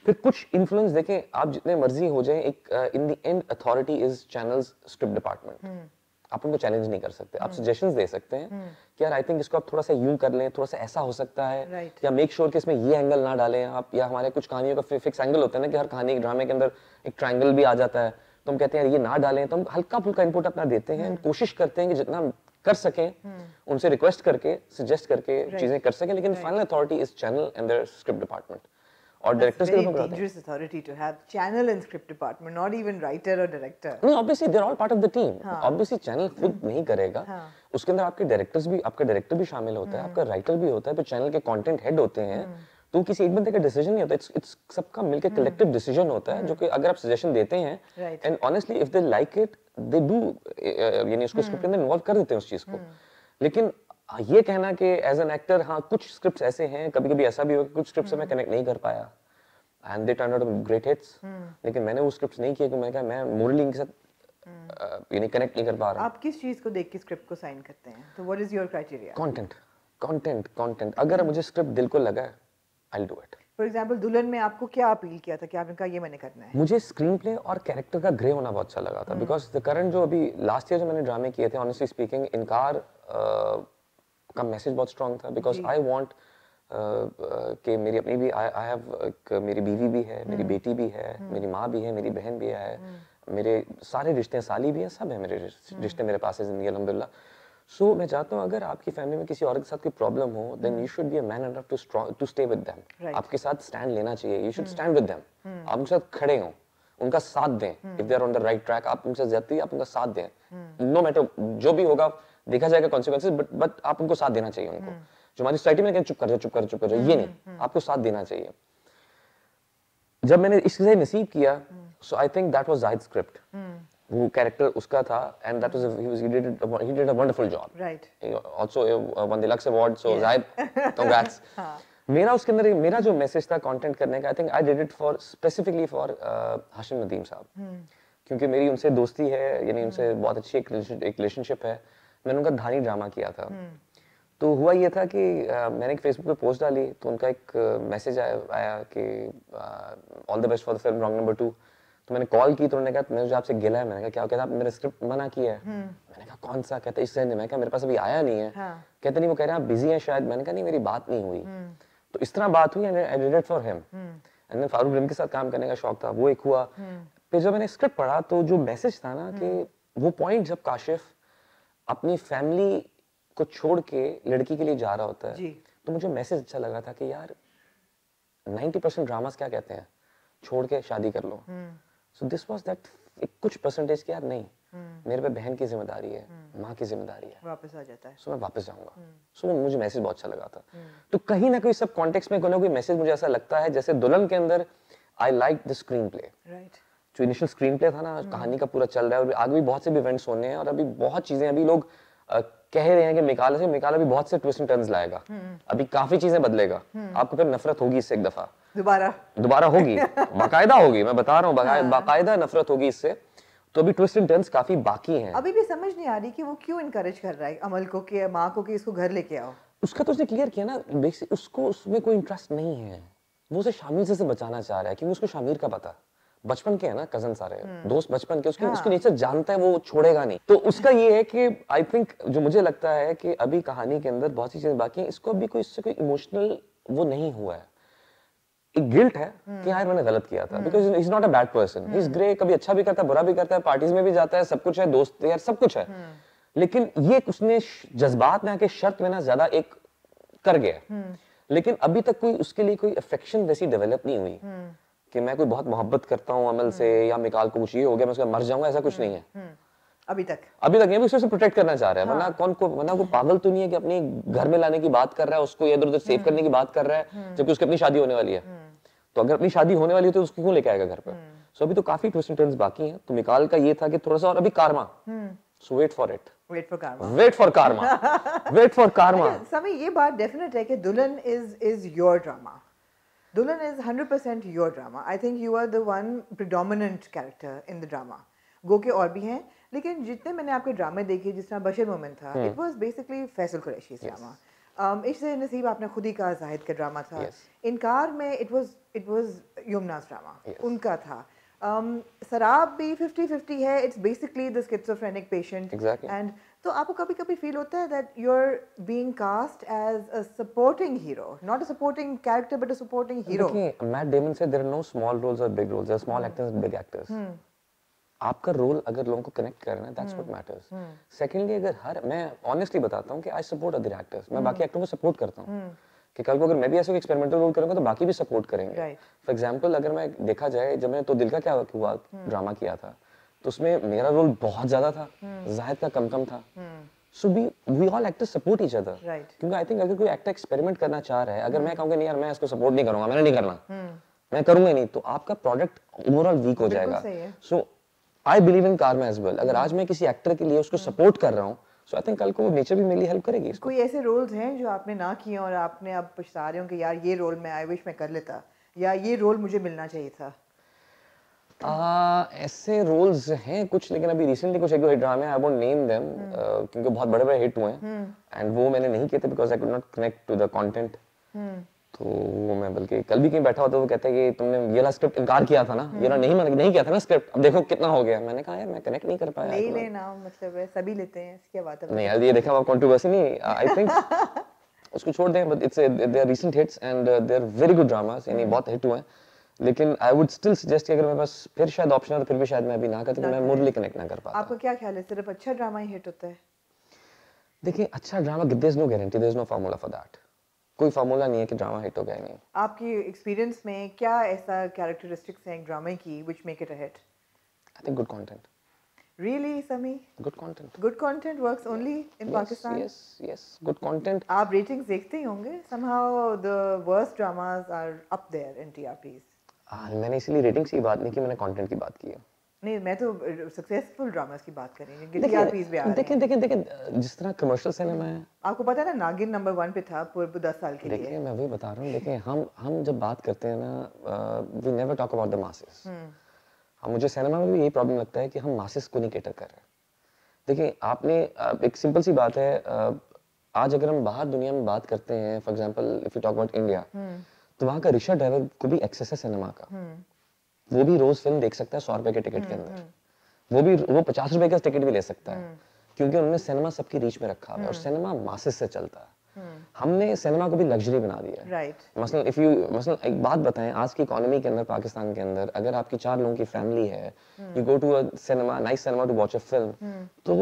फिर कुछ इन्फ्लुएंस देखें आप जितने मर्जी हो जाए एक in the end authority is channels script department आप उनको चैलेंज नहीं कर सकते आप सजेशन हम्म। दे सकते हैं हम्म। कि यार आई थिंक इसको आप थोड़ा सा यूं कर लें थोड़ा सा ऐसा हो सकता है right. या मेक श्योर sure कि इसमें ये एंगल ना डालें आप या हमारे कुछ कहानियों का फिक्स एंगल होता है ना कि हर कहानी के ड्रामे के अंदर एक ट्राइंगल भी आ जाता है तो हम कहते हैं यार ये ना डालें तो हम हल्का फुल्का इनपुट अपना देते हैं हम्म। कोशिश करते हैं कि जितना कर सकें उनसे रिक्वेस्ट करके सजेस्ट करके चीजें कर सकें लेकिन final authority is channel and script department और डायरेक्टर्स के हैं dangerous authority to have channel and script department not even writer और डायरेक्टर नहीं obviously they are all part of the team obviously channel खुद हाँ। नहीं करेगा हाँ. उसके अंदर आपके डायरेक्टर्स भी आपका डायरेक्टर भी शामिल होता है हाँ। आपका राइटर भी होता है पर चैनल के कंटेंट हेड होते हैं हाँ। तो किसी एक बंदे का डिसीजन नहीं होता इट्स इट्स सबका मिलकर कलेक्टिव डिसीजन होता है जो कि अगर आप सजेशन देते हैं and honestly if they like it they do यानी उसको स्क्रिप्ट के अंदर इन्वॉल्व कर देते हैं उस चीज को लेकिन ये कहना कि एज एन एक्टर हाँ कुछ स्क्रिप्ट्स ऐसे हैं कभी कभी ऐसा भी हुआ कुछ स्क्रिप्ट से मैं कनेक्ट नहीं कर पाया and they turn out great hits लेकिन मैंने वो स्क्रिप्ट नहीं किया कि मैंने कहा मैं मोरली इनके साथ hmm. यानी कनेक्ट नहीं कर पा रहा आप किस चीज को देख के स्क्रिप्ट को साइन करते हैं तो what is your criteria content content content अगर मुझे स्क्रिप्ट दिल को लगा है I will do it for example Dulhan में आपको क्या अपील किया था कि आपने कहा ये मैंने करना है मुझे स्क्रीन प्ले और कैरेक्टर का ग्रे होना बहुत अच्छा लगा था बिकॉज द करंट जो अभी लास्ट ईयर जो मैंने ड्रामे किए थे ऑनेस्टली स्पीकिंग इनकार uh, का मैसेज बहुत स्ट्रांग था बिकॉज आई वांट कि मेरी अपनी भी आई हैव मेरी बीवी भी है मेरी हम्म। बेटी भी है हम्म। मेरी माँ भी है मेरी बहन भी है हम्म। मेरे सारे रिश्ते हैं साली भी हैं सब हैं मेरे रिश्ते मेरे पास है ज़िंदगी अलहमदिल्ला सो मैं चाहता हूँ अगर आपकी फैमिली में किसी और के साथ कोई प्रॉब्लम हो then you should be a man and to to stay with them आपके साथ स्टैंड लेना चाहिए you should stand with them आप उनके साथ खड़े हों उनका साथ दें if they are on the right track आप उनके साथ जाती है आप उनका साथ दें नो मैटर जो भी होगा देखा जाएगा कॉन्सिक्वेंसेज बट बट आप उनको साथ देना चाहिए उनको जो हमारी सोसाइटी में चुप कर जाओ चुप कर चुप कर जाओ ये हम्म, नहीं हम्म, हम्म। आपको साथ देना चाहिए जब मैंने इससे नसीब किया so I think that was Zahid script वो कैरेक्टर उसका था and that was he he did he did a wonderful job right also won the award so Zahid congrats मेरा उसके अंदर मेरा जो मैसेज था कंटेंट करने का I think I did it for specifically for Hashim Nadeem sahab क्योंकि मेरी उनसे दोस्ती है यानी उनसे बहुत अच्छी एक रिलेशनशिप है मैंने उनका धानी ड्रामा किया था hmm. तो हुआ ये था कि आ, मैंने एक फेसबुक पे पोस्ट डाली तो उनका एक मैसेज आया आया कि all the best for the film wrong number two तो मैंने कॉल की तो उन्होंने कहा मेरे जो आपसे गिला है मैंने कहा क्या कहता आप मैंने स्क्रिप्ट मना किया है हम्म। मैंने कहा कौन सा कहते इससे मैंने कहा मेरे पास अभी आया नहीं है हाँ. कहते नहीं वो कह रहे हैं आप बिजी हैं शायद मैंने कहा नहीं मेरी बात नहीं हुई हम्म। तो इस तरह बात हुई I did for him and Farooq Rind के साथ काम करने का शौक था वो एक हुआ हम्म। फिर जब मैंने स्क्रिप्ट पढ़ा तो जो मैसेज था ना कि वो पॉइंट जब काशिफ अपनी फैमिली को छोड़ के लड़की के लिए जा रहा होता है जी. तो मुझे मैसेज अच्छा लगा था कि यार 90 परसेंट ड्रामास क्या कहते हैं छोड़ के शादी कर लो सो दिस वॉज दैट कुछ परसेंटेज के यार नहीं Hmm. मेरे पे बहन की जिम्मेदारी है hmm. माँ की जिम्मेदारी है वापस आ जाता है सो so, मैं वापस जाऊंगा सो हम्म। hmm. so, मुझे मैसेज बहुत अच्छा लगा था तो कहीं ना कहीं सब कॉन्टेक्स्ट में कोई ना कोई मैसेज मुझे ऐसा लगता है जैसे दुल्हन के अंदर I like the screenplay right जो इनिशियल स्क्रीन प्ले था ना कहानी का पूरा चल रहा है और आगे भी बहुत से इवेंट्स होने हैं और अभी बहुत चीजें अभी लोग कह रहे हैं कि मिकाला से मिकाला भी बहुत से ट्विस्ट टर्न्स लाएगा हम्म। अभी काफी चीजें बदलेगा हम्म। आपको फिर नफरत होगी इससे एक दफा दोबारा दोबारा होगी बाकायदा होगी मैं बता रहा हूँ हाँ। बाकायदा नफरत होगी इससे तो अभी ट्विस्ट टर्न्स काफी बाकी हैं अभी भी समझ नहीं आ रही कि वो क्यों इनकरेज कर रहा है अमल को कि माँ को कि इसको घर लेके आओ उसका तो उसने क्लियर किया ना बेसिक उसको उसमें कोई इंटरेस्ट नहीं है वो उसे शामिर से, से बचाना चाह रहा है क्योंकि उसको शामिर का पता बचपन के है ना कजन सारे hmm. दोस्त बचपन के उसके हाँ. उसके नेचर जानता है वो छोड़ेगा नहीं तो उसका ये है कि आई थिंक जो मुझे लगता है कि अभी कहानी के अंदर बहुत सी चीजें बाकी हैं इसको अभी कोई इससे कोई इमोशनल वो नहीं हुआ है एक गिल्ट है hmm. कि हम्म। यार मैंने गलत किया था because is not a bad person is grey कभी अच्छा भी करता है बुरा भी करता है पार्टीज में भी जाता है सब कुछ है दोस्त यार सब कुछ है hmm. लेकिन ये उसने जज्बात में आके शर्त में ना ज्यादा एक कर गया लेकिन अभी तक कोई उसके लिए कोई अफेक्शन वैसी डेवलप नहीं हुई कि मैं कोई बहुत मोहब्बत करता हूँ अमल से हम्म। या मिकाल को कुछ ये हो गया मैं उसका मर जाऊंगा ऐसा कुछ हम्म, नहीं है हम्म, अभी तक अभी तक नहीं प्रोटेक्ट करना चाह रहा है वरना हाँ। कौन को वरना को पागल तो नहीं है कि अपने घर में लाने की बात कर रहा है उसको इधर उधर सेव करने की बात कर रहा है जबकि उसकी अपनी शादी होने वाली है तो अगर अपनी शादी होने वाली है तो उसको क्यों लेके आएगा घर पर सो अभी तो काफी ट्विस्ट टर्न्स बाकी हैं तो मिकाल का ये था कि थोड़ा सा और अभी karma so wait for it wait for karma wait for karma wait for karma समय ये बात डेफिनेट है कि Dulhan is is your drama Dulan is 100% your drama. I think you are the one predominant character in the drama. गो के और भी हैं लेकिन जितने मैंने आपके ड्रामे देखे जिस तरह बशर मोमिन था it was basically Faysal Qureshi drama Ishq Naseeb आपने खुद ही कहा जाहिद का ड्रामा था yes. इनकार में it was it was Yumna's drama yes. उनका था um, शराब भी फिफ्टी फिफ्टी है it's basically the schizophrenic patient and तो आपको कभी कभी फील होता है that you are being cast as a supporting hero not a supporting character but a supporting hero Matt Damon से there are no small roles और big roles there are small actors big actors आपका role अगर लोगों को connect करना है that's what matters secondly अगर हर मैं ऑनेस्टली बताता हूं कि आई सपोर्ट अदर एक्टर्स मैं hmm. बाकी एक्टर को सपोर्ट करता हूं hmm. कि कल को अगर मैं भी ऐसे एक्सपेरिमेंटल रोल करूंगा तो बाकी भी सपोर्ट करेंगे फॉर right. एग्जाम्पल अगर मैं देखा जाए जब मैंने तो दिल का क्या हुआ ड्रामा hmm. किया था तो उसमें मेरा रोल बहुत ज्यादा था हम्म। जाहिद का कम कम था so we we all actors support each other क्योंकि आई थिंक अगर कोई एक्टर एक्सपेरिमेंट करना चाह रहा है अगर मैं हम्म। कहूंगा नहीं यार मैं इसको सपोर्ट नहीं करूंगा मैंने नहीं करना हम्म। मैं करूंगा नहीं तो आपका प्रोडक्ट ओवरऑल वीक हो जाएगा so I believe in karma as well अगर आज मैं किसी एक्टर के लिए उसको सपोर्ट कर रहा हूँ सो आई थिंक कल को नेचर भी मेरे लिए हेल्प करेगी कोई ऐसे रोल्स हैं जो आपने ना किए और आपने अब पछता रहे हो कि यार ये रोल मैं आई विश मैं कर लेता या ये रोल मुझे मिलना चाहिए था ऐसे रोल्स हैं कुछ लेकिन अभी रिसेंटली कुछ एक दो हिट ड्रामे आई वोंट नेम देम क्योंकि बहुत बड़े-बड़े हिट हुए हैं एंड हम्म। वो मैंने नहीं किए थे because I could not connect to the content तो वो मैं बल्कि कल भी कहीं बैठा होता वो कहते है कि तुमने ये ला स्क्रिप्ट इनकार किया था ना ये वाला हम्म। नहीं माना नहीं किया था ना स्क्रिप्ट अब देखो कितना हो गया मैंने कहा यार मैं कनेक्ट नहीं कर पाया नहीं लेना मतलब सभी लेते हैं इसकी बात है नहीं ये देखा आप कंट्रोवर्सी नहीं आई थिंक उसको छोड़ दें but it's they are recent hits and they are very good dramas यानी हम्म। बहुत हिट हुए हैं लेकिन आई वुड स्टिल सजेस्ट कि अगर मेरे पास फिर शायद ऑप्शन है तो फिर भी शायद मैं अभी ना करता तो मैं मुरली कनेक्ट ना कर पाता आपको क्या ख्याल है सिर्फ अच्छा ड्रामा ही हिट होता है देखिए अच्छा drama there is no guarantee there is no formula for that कोई फार्मूला नहीं है कि ड्रामा हिट हो गया नहीं आपकी एक्सपीरियंस में क्या ऐसा कैरेक्टरिस्टिक्स हैं ड्रामे की which make it a hit I think good content Really, Sami? Good content. Good content works only in yes, Pakistan. Yes, yes, good content. आप ratings देखते ही होंगे. Somehow the worst dramas are up there in TRPs. हाँ मैंने इसलिए ratings की बात नहीं की मैंने कंटेंट की बात की है नहीं मैं तो सक्सेसफुल ड्रामास की बात कर रही हूं गिल्टी आरपीस हूँ देखें देखें देखें देखें जिस तरह कमर्शियल सिनेमा है आपको पता है ना नागिन नंबर वन पे था पूर्व दस साल के लिए मैं वही बता रहा हूं देखिए हम हम जब बात करते हैं ना we never talk about the masses हम मुझे सिनेमा में भी यही प्रॉब्लम लगता है कि हम मासेस को नहीं कैटर कर रहे हैं देखिए आपने एक सिंपल सी बात है आज अगर हम बाहर दुनिया में बात करते हैं for example if you talk about India तो वहाँ का रिक्शा ड्राइवर को भी एक्सेस है सिनेमा का हम्म। वो भी रोज फिल्म देख सकता है सौ रुपए के टिकट के हम्म, अंदर हम्म। वो भी वो पचास रुपए का टिकट भी ले सकता है क्योंकि उन्होंने सिनेमा सबकी रीच में रखा है और सिनेमा मासिस से चलता है हमने सिनेमा को भी लग्जरी बना दिया है right. मसलन इफ यू मसलन एक बात बताएं आज की इकोनॉमी के अंदर पाकिस्तान के अंदर अगर आपकी चार लोगों की फैमिली है you go to cinema nice cinema to watch a film तो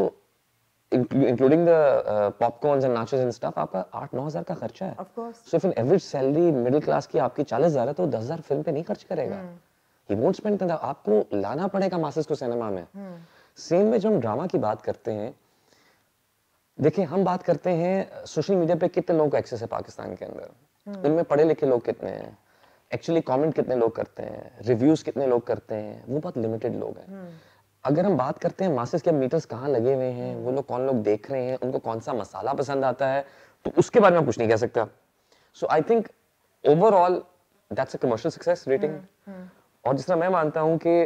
including the popcorn and nachos and stuff आपका आठ नौ हजार का खर्चा है of course so if an average salary middle class की आपकी चालीस हजार है तो दस हजार फिल्म पे नहीं खर्च करेगा ही वोंट स्पेंड द आपको लाना पड़ेगा मासेस को सिनेमा में सेम हम्म। में जो हम ड्रामा की बात करते हैं देखिए हम बात करते हैं सोशल मीडिया पे कितने लोगों लोग एक्सेस है पाकिस्तान के अंदर उनमें हम्म। पढ़े लिखे लोग कितने हैं एक्चुअली कमेंट कितने लोग करते हैं रिव्यूज कितने लोग करते हैं वो बहुत लिमिटेड लोग हैं हम्म। अगर हम बात करते हैं मासेस के मीटर्स कहाँ लगे हुए हैं वो लोग कौन लोग देख रहे हैं उनको कौन सा मसाला पसंद आता है तो उसके बारे में कुछ नहीं कह सकता so I think overall that's a commercial success rating और जिस तरह मैं मानता हूँ कि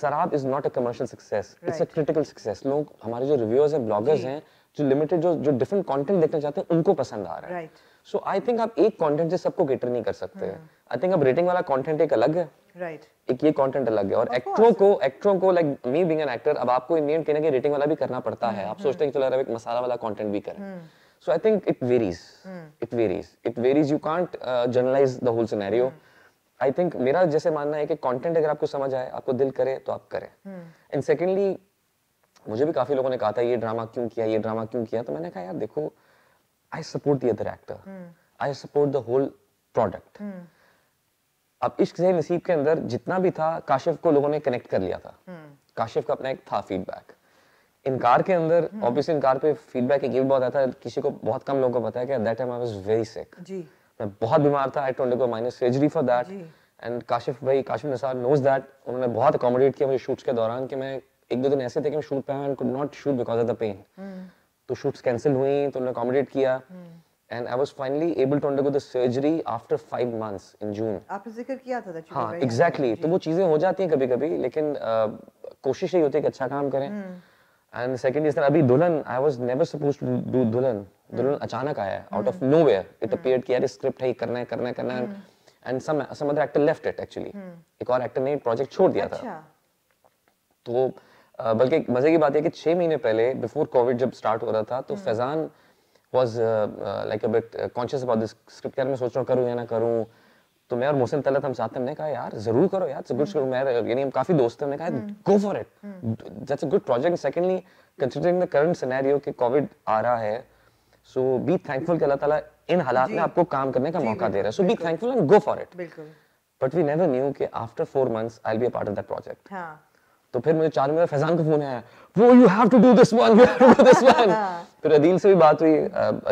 शराब is not a commercial success it's a critical success लोग हमारे जो रिव्यूअर्स हैं ब्लॉगर्स हैं जो लिमिटेड जो जो डिफरेंट कंटेंट देखना चाहते हैं उनको पसंद आ रहा है right. सो आई थिंक आप एक कंटेंट से सबको गेटर नहीं कर सकते हैं आई थिंक अब रेटिंग वाला कंटेंट एक अलग है राइट right. एक ये कंटेंट अलग है और एक्टरों को एक्टरों को like me being an actor अब आपको इंडियन कहीं ना रेटिंग वाला भी करना पड़ता है हम्म, आप सोचते हैं चलो यार एक मसाला वाला कंटेंट भी करें so I think it varies it varies it varies you can't generalize the whole scenario I think मेरा जैसे मानना है कि कंटेंट अगर आपको समझ आए आपको दिल करे तो आप करें एंड हम्म। सेकेंडली मुझे भी काफी लोगों ने कहा था ये ड्रामा क्यों किया ये ड्रामा क्यों किया तो मैंने कहा यार देखो I support the other actor. Hmm. I support the whole product. Hmm. अब इश्क से नसीब के अंदर जितना भी था काशिफ को लोगों ने कनेक्ट कर लिया था hmm. काशिफ का अपना एक था फीडबैक इनकार के अंदर ऑब्वियसली इनकार पे फीडबैक एक बहुत आता है किसी को बहुत कम लोगों को पता है कि that time I was very sick जी मैं बहुत बीमार था I told go minus surgery for that and Kashif भाई काशिफ नसार नोज दैट उन्होंने बहुत अकोमोडेट किया मुझे शूट्स के दौरान कि मैं एक दो दिन ऐसे थे कि मैं शूट पे I could not shoot because of the pain तो शूट्स कैंसिल हुई तो उन्होंने अकोमोडेट किया and I was finally able to undergo the surgery after five months in June आपने जिक्र किया था दैट हां एग्जैक्टली तो वो चीज़ें हो जाती हैं कभी कभी लेकिन कोशिश यही होती है कि अच्छा काम करें एंड सेकंड इज दैट अभी Dulhan I was never supposed to do Dulhan Dulhan hmm. अचानक आया out of nowhere it appeared कि यार स्क्रिप्ट है करना है करना है करना है and some some other actor left it actually एक और एक्टर ने प्रोजेक्ट छोड़ दिया था अच्छा तो बल्कि मज़े की बात है कि छह महीने पहले बिफोर कोविड जब स्टार्ट हो रहा था तो hmm. Faizan was like a conscious about this script यार मैं सोच रहा हूँ करूँ या ना करूँ तो मैं और मोहसिन तलत हम साथ हमने कहा यार जरूर करो यार गुड हम्म। करो मैं यानी हम काफ़ी दोस्त हमने कहा go for it that's a good project secondly considering the current scenario कि कोविड आ रहा है सो बी थैंकफुल कि अल्लाह ताला इन हालात में आपको काम करने का मौका दे रहा है so be thankful and go for it but we never knew कि after four months I will be a part of that project तो फिर मुझे चार मिनट फैजान का फोन आया वो you have to do this one you have to do this one फिर अदील से भी बात हुई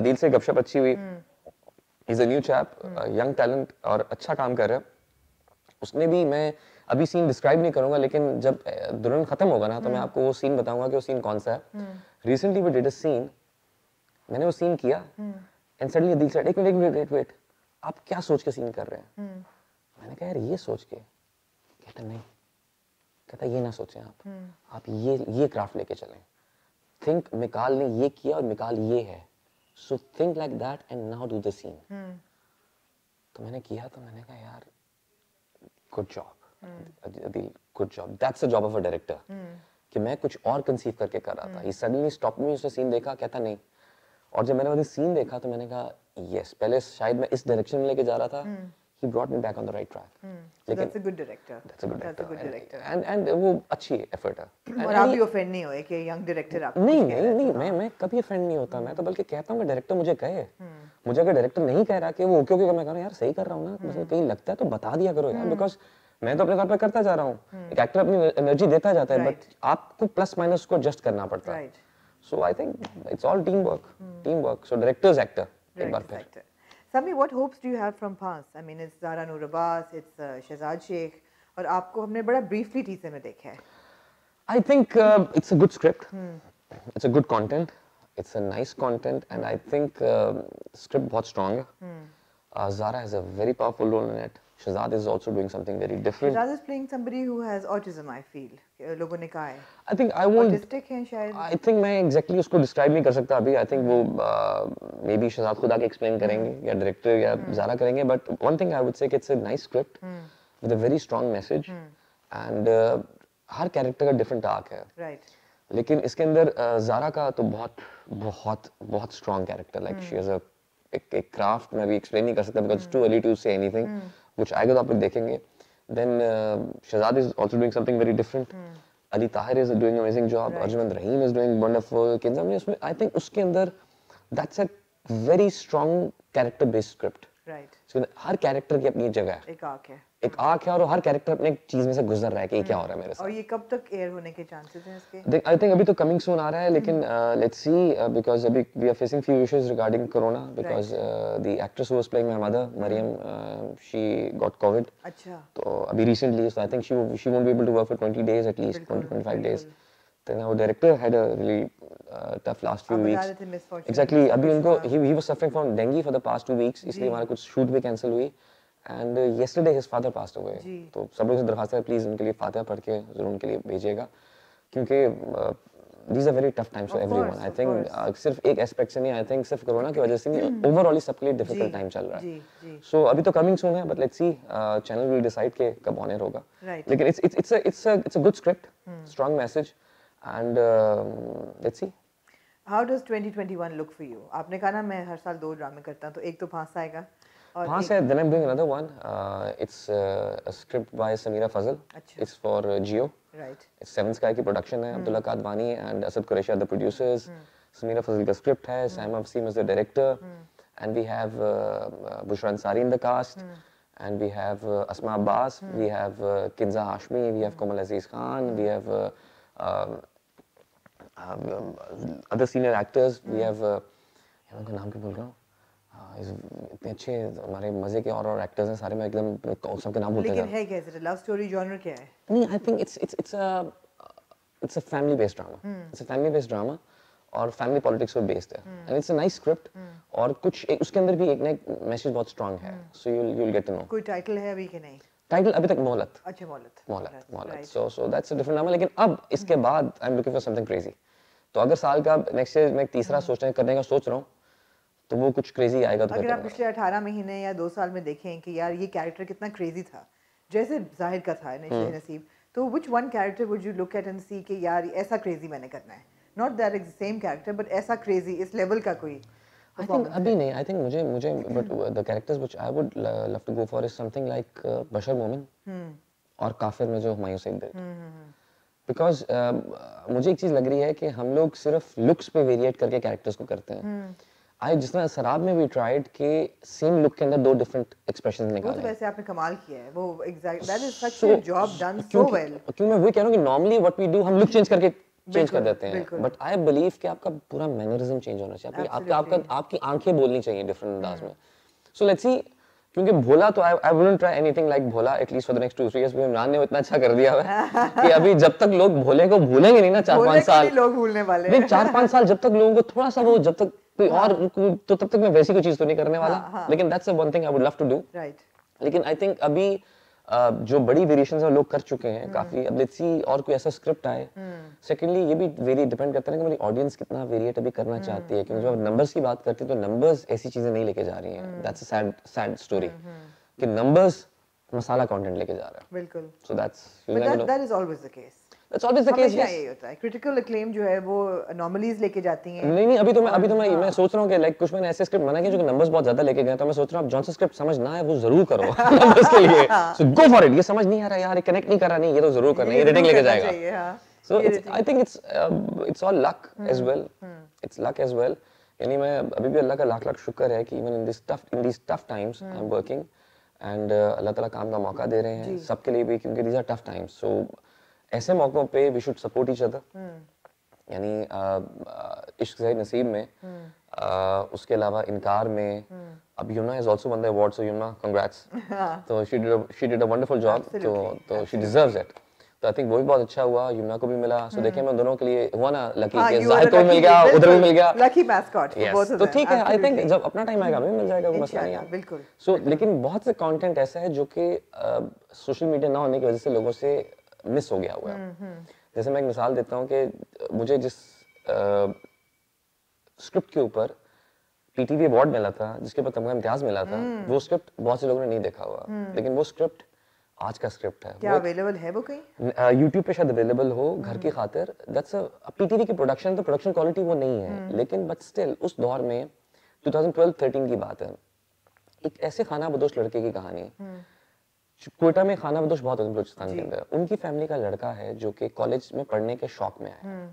अदील से गपशप अच्छी हुई is hmm. A new chap young talent और अच्छा काम कर रहा है उसने भी मैं अभी सीन डिस्क्राइब नहीं करूंगा लेकिन जब दुरन खत्म होगा ना तो मैं हम्म। आपको वो सीन बताऊंगा कि वो सीन कौन सा है recently we did a scene मैंने वो सीन किया and hmm. Suddenly Adeel said एक मिनट एक मिनट वेट वेट आप क्या सोच के सीन कर रहे हैं मैंने कहा यार ये सोच के कहता नहीं कहता ये ना सोचें आप हम्म। आप ये ये क्राफ्ट लेके चलें थिंक मिकाल ने ये किया और मिकाल ये है so think like that and now do the scene तो मैंने किया तो मैंने कहा यार good job Adil good job that's a job of a director कि मैं कुछ और कंसीव करके कर रहा था ही सडनली स्टॉप मी उसने सीन देखा कहता नहीं और जब मैंने वो सीन देखा तो मैंने कहा यस yes, पहले शायद मैं इस डायरेक्शन में लेके जा रहा था hmm. He brought me back on the right track लेकिन that's a good director that's a good director and and वो अच्छी एफर्ट है और आप भी ऑफेंड नहीं होए कि यंग डायरेक्टर आप नहीं नहीं नहीं तो मैं हाँ। मैं कभी ऑफेंड नहीं होता मैं तो hmm. बल्कि कहता हूं कि डायरेक्टर मुझे कहे hmm. मुझे अगर डायरेक्टर नहीं कह रहा कि वो ओके ओके मैं कर रहा यार सही कर रहा हूं ना मतलब कहीं लगता है तो बता दिया करो यार बिकॉज मैं तो अपने तौर पर करता जा रहा हूँ एक एक्टर अपनी एनर्जी देता जाता है बट आपको प्लस माइनस को एडजस्ट करना पड़ता है so I think it's all team work team work so directors actor एक बार फिर Sami, what hopes do you have from Pass? I mean, it's Zara Noor Abbas, it's uh, Shahzad Sheikh, and you. हमने बड़ा briefly teaser में देखा I think uh, it's a good script. Hmm. It's a good content. It's a nice content, and I think uh, script very strong Hmm. Uh, Zara has a very powerful role in it. Shahzad is also doing something very different. Shahzad is playing somebody who has autism, I feel. लोगों ने कहा है. I think I won't. Autistic हैं शायद. I think मैं exactly उसको describe नहीं कर सकता अभी. I think वो uh, maybe Shahzad खुद आके explain करेंगे या director या ज़ारा करेंगे. But one thing I would say कि it's a nice script with a very strong message and her character का different arc है. Right. लेकिन इसके अंदर जारा का तो बहुत बहुत बहुत strong character like she is a एक क्राफ्ट मैं भी एक्सप्लेन नहीं कर सकता because too early to say anything कुछ आएगा तो आप देखेंगे then Shahzad is also doing something very different Ali Tahir is doing amazing job Arjumand Rahim is doing wonderful केंद्र आई थिंक उसके अंदर that's a very strong character based script right. so, हर character की अपनी जगह है एक आंख है एक आंख है और हर कैरेक्टर अपने एक चीज में से गुजर रहा है कि ये क्या हो रहा है मेरे साथ और ये कब तक एयर होने के चांसेस हैं इसके आई थिंक अभी तो कमिंग सून आ रहा है लेकिन लेट्स सी बिकॉज़ अभी we are facing few issues regarding corona because the actress who was playing my mother Maryam she got covid अच्छा तो अभी recently so I think she she won't be able to work for 20 days at least 20 25 days then our director had a really uh, tough last few weeks. Exactly. abhi unko he he was suffering from dengue for the past two weeks. isliye hamara kuch shoot bhi cancel hui And uh, yesterday his father passed away. to sab log se darkhast hai please unke liye fatiha padh ke zarur unke liye bhejiyega kyunki these are very tough times for everyone. I think uh, sirf ek aspect se nahi I think sirf corona ki wajah se nahi overall is sabke liye difficult time चल रहा है. So abhi to coming soon hai but let's see uh, channel will decide ke kab on air hoga Right. lekin it's it's it's a it's a it's a good script, hmm. strong message. and um, let's see how does 2021 look for you aapne kaha na main do drama karta hu to ek to bhansa aayega aur bhansa then i'm doing another one uh, it's uh, a script by samira fazl it's for uh, geo right it's seven sky ki production hai hmm. abdullah kadwani and asad qureshi are the producers hmm. samira fazl ka script hai hmm. sam Afsim is the director hmm. and we have uh, uh, bushra ansari in the cast and we have uh, Asma Abbas, hmm. we have uh, Kinza Hashmi, we have Kamal Aziz Khan, we have uh, um, other senior actors we have यार उनका नाम क्या बोल रहा हूँ uh, इतने अच्छे हमारे मजे के और और एक्टर्स हैं सारे मैं एकदम तो सबके नाम बोलते हैं लेकिन है क्या कैसे लव स्टोरी जॉनर क्या है नहीं I think it's it's it's a it's a family based drama it's a family based drama और फैमिली पॉलिटिक्स पे बेस्ड है and it's a nice script और कुछ एक, उसके अंदर भी एक ना मैसेज बहुत स्ट्रांग है so you you will get to know कोई टाइटल है अभी के नहीं टाइटल अभी तक मोहलत अच्छा मोहलत मोहलत सो सो दैट्स अ डिफरेंट नाम लेकिन अब इसके बाद I am looking for something crazy तो अगर साल का नेक्स्ट ईयर मैं तीसरा hmm. सोचने करने का सोच रहा हूं तो वो कुछ क्रेजी आएगा तो अगर आप पिछले 18 महीने या 2 साल में देखें कि यार ये कैरेक्टर कितना क्रेजी था जैसे जाहिर का था नसीब hmm. तो which one character would you look at and see कि यार ऐसा क्रेजी मैंने करना है not that same character but ऐसा क्रेजी इस लेवल का कोई I think abhi nahi. I think मुझे मुझे but hmm. the characters which I would love to go for is something like uh, Bashar Momin hmm. और काफिर में जो हुमायूं सईद बिकॉज uh, मुझे एक चीज लग रही है कि हम लोग सिर्फ लुक्स पे वेरिएट करके कैरेक्टर्स को करते हैं आई hmm. जिस तरह शराब में भी ट्राइड कि सेम लुक के अंदर दो डिफरेंट एक्सप्रेशंस निकाले तो वैसे आपने कमाल किया है वो exact that is such a job done so well क्यों मैं वही कह रहा हूं कि नॉर्मली व्हाट वी डू हम लुक चेंज करके चेंज कर देते हैं बट आई बिलीव कि आपका पूरा मैनरिज्म चेंज होना चाहिए आपकी आपका आपका आपकी आंखें बोलनी चाहिए डिफरेंट अंदाज हम्म। में सो लेट्स सी क्योंकि भोला तो I I wouldn't try anything like Bhola at least for the next 2 3 years Imran ने इतना अच्छा कर दिया है कि अभी जब तक लोग भोले को भूलेंगे नहीं ना 4 5 साल लोग भूलने वाले हैं नहीं 4 5 साल जब तक लोगों को थोड़ा सा वो जब तक कोई हाँ। और तो तब तक मैं वैसी कोई चीज तो नहीं करने हाँ, वाला हाँ। लेकिन that's a one thing I would love to do right लेकिन आई थिंक अभी Uh, जो बड़ी वेरिएशन है लोग कर चुके हैं hmm. काफी अब लेट्स सी और कोई ऐसा स्क्रिप्ट आए सेकेंडली hmm. ये भी वेरी डिपेंड करता है कि मेरी ऑडियंस कितना वेरिएट अभी करना hmm. चाहती है क्योंकि जब नंबर्स की बात करते हैं तो नंबर्स ऐसी चीजें नहीं लेके जा रही हैं that's a sad sad story कि नंबर्स मसाला कंटेंट लेके जा रहा है बिल्कुल so that's that is always the case that's always the case यही होता है क्रिटिकल अक्लेम जो है वो अनोमलीज लेके जाती हैं नहीं नहीं अभी तो मैं अभी तो मैं हाँ। मैं सोच रहा हूं कि लाइक कुछ मैंने ऐसे स्क्रिप्ट बना के जो कि नंबर्स बहुत ज्यादा लेके गए तो मैं सोच रहा हूं आप जॉनसन स्क्रिप्ट समझ ना है वो जरूर करो नंबर्स हाँ। के लिए सो गो फॉर इट ये समझ नहीं आ रहा यार कनेक्ट नहीं कर रहा नहीं ये तो जरूर करना ये रेटिंग लेके जाएगा so I think it's it's all luck as well it's luck as well यानी मैं अभी भी अल्लाह का लाख लाख शुक्र है कि even in this tough in these tough times I am working and Allah ताला काम का मौका दे रहे हैं सबके लिए भी क्योंकि these are tough times so ऐसे मौकों पे we should support each other यानी इश्क सही नसीब में हम्म। उसके अलावा इनकार में हम्म। अब Yuna is also won the award so Yuna congrats तो she did she did a wonderful job तो तो शी डिजर्व्स इट तो आई थिंक वो भी बहुत अच्छा हुआ युना को भी मिला सो हम्म। देखिए मैं दोनों के लिए हुआ ना लकी के जाहिर को मिल गया उधर भी मिल गया लकी मैस्कॉट तो ठीक है आई थिंक जब अपना टाइम आएगा हमें मिल जाएगा कोई मसला नहीं है बिल्कुल सो लेकिन बहुत से कंटेंट ऐसा है जो कि सोशल मीडिया ना होने की वजह से लोगों से मिस हो गया हुआ है हम्म, हम्म। जैसे मैं एक मिसाल देता हूँ कि मुझे जिस स्क्रिप्ट के ऊपर पीटीवी अवार्ड मिला था जिसके ऊपर तमगा इम्तियाज मिला था हम्म। वो स्क्रिप्ट बहुत से लोगों ने नहीं देखा हुआ लेकिन वो स्क्रिप्ट आज का स्क्रिप्ट है क्या अवेलेबल है वो कहीं यूट्यूब पे शायद अवेलेबल हो घर की खातिर दैट्स अ पीटीवी की प्रोडक्शन तो प्रोडक्शन क्वालिटी वो नहीं है लेकिन बट स्टिल उस दौर में 2012-13 की बात है एक ऐसे खाना बदोश लड़के की कहानी कोटा में खाना बदोश बहुत होते हैं के अंदर उनकी फैमिली का लड़का है जो कि कॉलेज में पढ़ने के शौक में आया हम्म।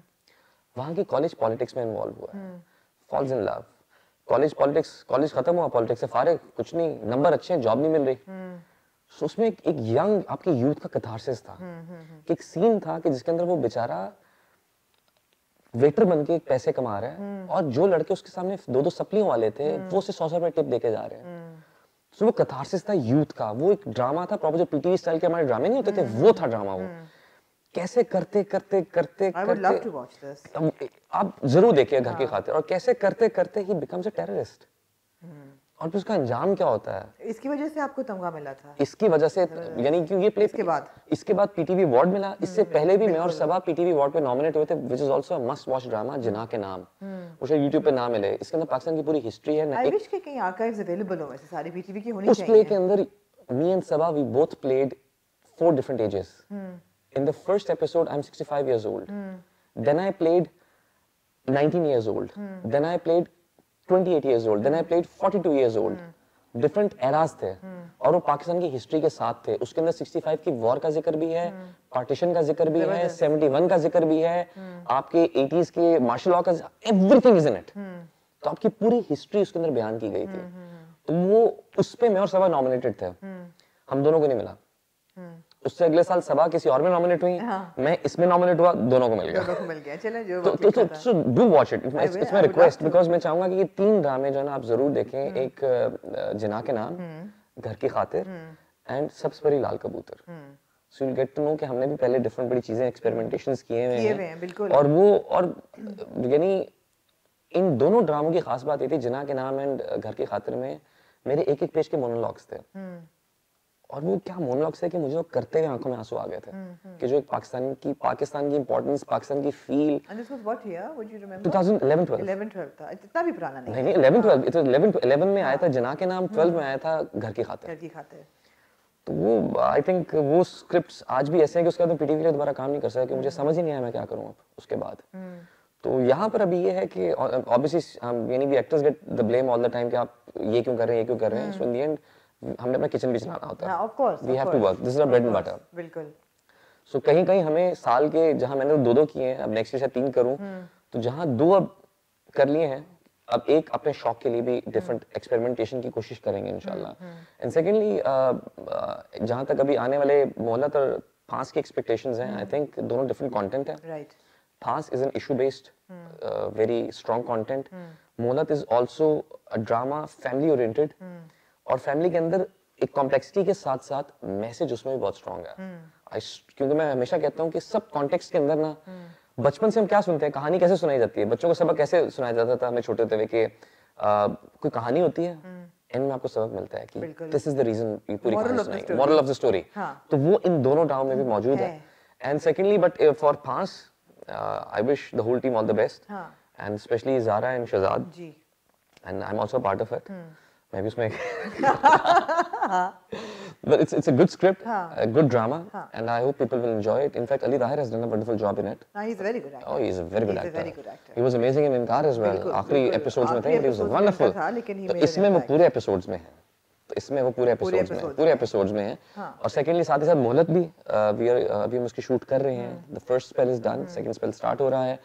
वहाँ की कॉलेज पॉलिटिक्स में इन्वॉल्व हुआ है falls in love college politics college खत्म हुआ पॉलिटिक्स से फारे कुछ नहीं नंबर अच्छे हैं जॉब नहीं मिल रही सो हम्म। उसमें एक, एक यंग आपके यूथ का कथारसिस था हम्म, कि एक सीन था कि जिसके अंदर वो बेचारा वेटर बन के पैसे कमा रहा है और जो लड़के उसके सामने दो दो सप्लियों वाले थे वो उसे सौ सौ रुपए टिप देके जा रहे हैं सो वो कथारसिस था यूथ का वो एक ड्रामा था प्रॉपर जो पीटीवी स्टाइल के हमारे ड्रामे नहीं होते थे वो था ड्रामा वो हम्म। कैसे करते करते करते करते आप जरूर देखिए घर की हाँ। खातिर और कैसे करते करते ही बिकम्स अ टेररिस्ट और फिर उसका अंजाम क्या होता है इसकी वजह से आपको तमगा मिला था इसकी वजह से हम्म। यानी कि ये प्ले इसके बाद इसके बाद पीटीवी अवार्ड मिला हम्म, इससे पहले भी मैं और सबा पीटीवी अवार्ड पे नॉमिनेट हुए थे which is also must watch drama Jinnah के नाम हम्म। उसे यूट्यूब पे ना मिले इसके अंदर पाकिस्तान की पूरी हिस्ट्री है आई विश के कहीं आर्काइव्स अवेलेबल हो वैसे सारी पीटीवी की होनी चाहिए उस प्ले के अंदर me and Saba we both played four different ages in the first episode I am 65 years old then I played 19 years old then I played 28 years old then I played 42 years old hmm. Different eras थे hmm. और वो पाकिस्तान की history के साथ थे उसके अंदर 65 की वॉर का जिक्र भी है पार्टीशन hmm. का जिक्र भी है 71 का जिक्र भी है आपके 80s के मार्शल लॉ का एवरीथिंग इज इन इट तो आपकी पूरी हिस्ट्री उसके अंदर बयान की गई थी तो वो उस पर मैं और सवा नॉमिनेटेड थे हम दोनों को नहीं मिला उससे अगले साल सभा किसी और में नॉमिनेट हुई हाँ. मैं इसमें नॉमिनेट हुआ दोनों को मिल गया दोनों को मिल गया चले जो तो डू वॉच इट इसमें रिक्वेस्ट बिकॉज मैं चाहूंगा कि ये तीन ड्रामे जो है ना आप जरूर देखें हम्म। एक जिना के नाम हम्म। घर की खातिर एंड हम्म। सबसे बड़ी Laal Kabootar so you get to know कि हमने भी पहले डिफरेंट बड़ी चीजें एक्सपेरिमेंटेशन किए हुए हैं और वो और यानी इन दोनों ड्रामों की खास बात ये थी जिना के नाम एंड घर की खातिर में मेरे एक एक पेज के मोनोलॉग्स थे और वो क्या मोनोलॉग है कि मुझे करते हुए आंखों में आंसू आ गए थे हम्म, हम्म। कि जो पाकिस्तान की पाकिस्तान की इंपॉर्टेंस पाकिस्तान की feel and this was what year would you remember 2011 12 11 12 था इतना भी पुराना नहीं नहीं 11 12 इट वाज 11 11 में आया था हाँ। जना के नाम 12 में हम्म। आया था घर की खातिर घर की खातिर तो वो आई थिंक वो स्क्रिप्ट्स आज भी ऐसे हैं कि उसके बाद पीटीवी के लिए दोबारा काम नहीं कर सका कि मुझे समझ ही नहीं आया मैं क्या करूँ अब उसके बाद तो यहाँ पर अभी ये है कि ऑब्वियसली यानी भी actors get the blame all the time कि आप ये क्यों कर रहे हैं ये क्यों कर रहे हैं सो इन द एंड हमें अपना किचन भी चलाना होता है we have to work this is bread and butter बिल्कुल सो कहीं कहीं हमें साल के जहाँ मैंने दो तो दो किए हैं अब नेक्स्ट ईयर शायद तीन करूँ हम्म। तो जहाँ दो अब कर लिए हैं अब एक अपने शौक के लिए भी डिफरेंट एक्सपेरिमेंटेशन हम्म। की कोशिश करेंगे इनशाला एंड सेकेंडली जहाँ तक अभी आने वाले मोहल्ला और फांस की एक्सपेक्टेशंस हैं आई थिंक हम्म। दोनों डिफरेंट कंटेंट है right Phaans is an issue based very strong content Mohlat is also a drama family oriented और फैमिली के अंदर एक कॉम्प्लेक्सिटी के साथ साथ मैसेज उसमें भी बहुत स्ट्रॉन्ग है हम्म। क्योंकि मैं हमेशा कहता हूँ कि सब कॉन्टेक्स के अंदर ना हम्म। बचपन से हम क्या सुनते हैं कहानी कैसे सुनाई जाती है बच्चों को सबक कैसे सुनाया जाता था हमें छोटे होते हुए कि कोई कहानी होती है एंड हम्म। में आपको सबक मिलता है कि दिस इज द रीजन पूरी कहानी मॉरल ऑफ द स्टोरी तो वो इन दोनों डाव में भी मौजूद है and secondly but for Phaans I wish the whole team all the best and specially Zara and Shahzad and I am also part of it मैं भी उसमें but it's it's a good script huh. a good drama huh. and i hope people will enjoy it in fact ali rahir has done a wonderful job in it no, he's a very good actor oh he's a very good he's actor a very good actor he was amazing in inkar as well आखिरी episodes में थे but he was wonderful तो इसमें वो पूरे episodes में है तो इसमें वो पूरे एपिसोड्स में पूरे एपिसोड्स में है और सेकंडली साथ ही साथ मोहलत भी वी आर अभी हम उसकी शूट कर रहे हैं the first spell is done second spell start हो रहा है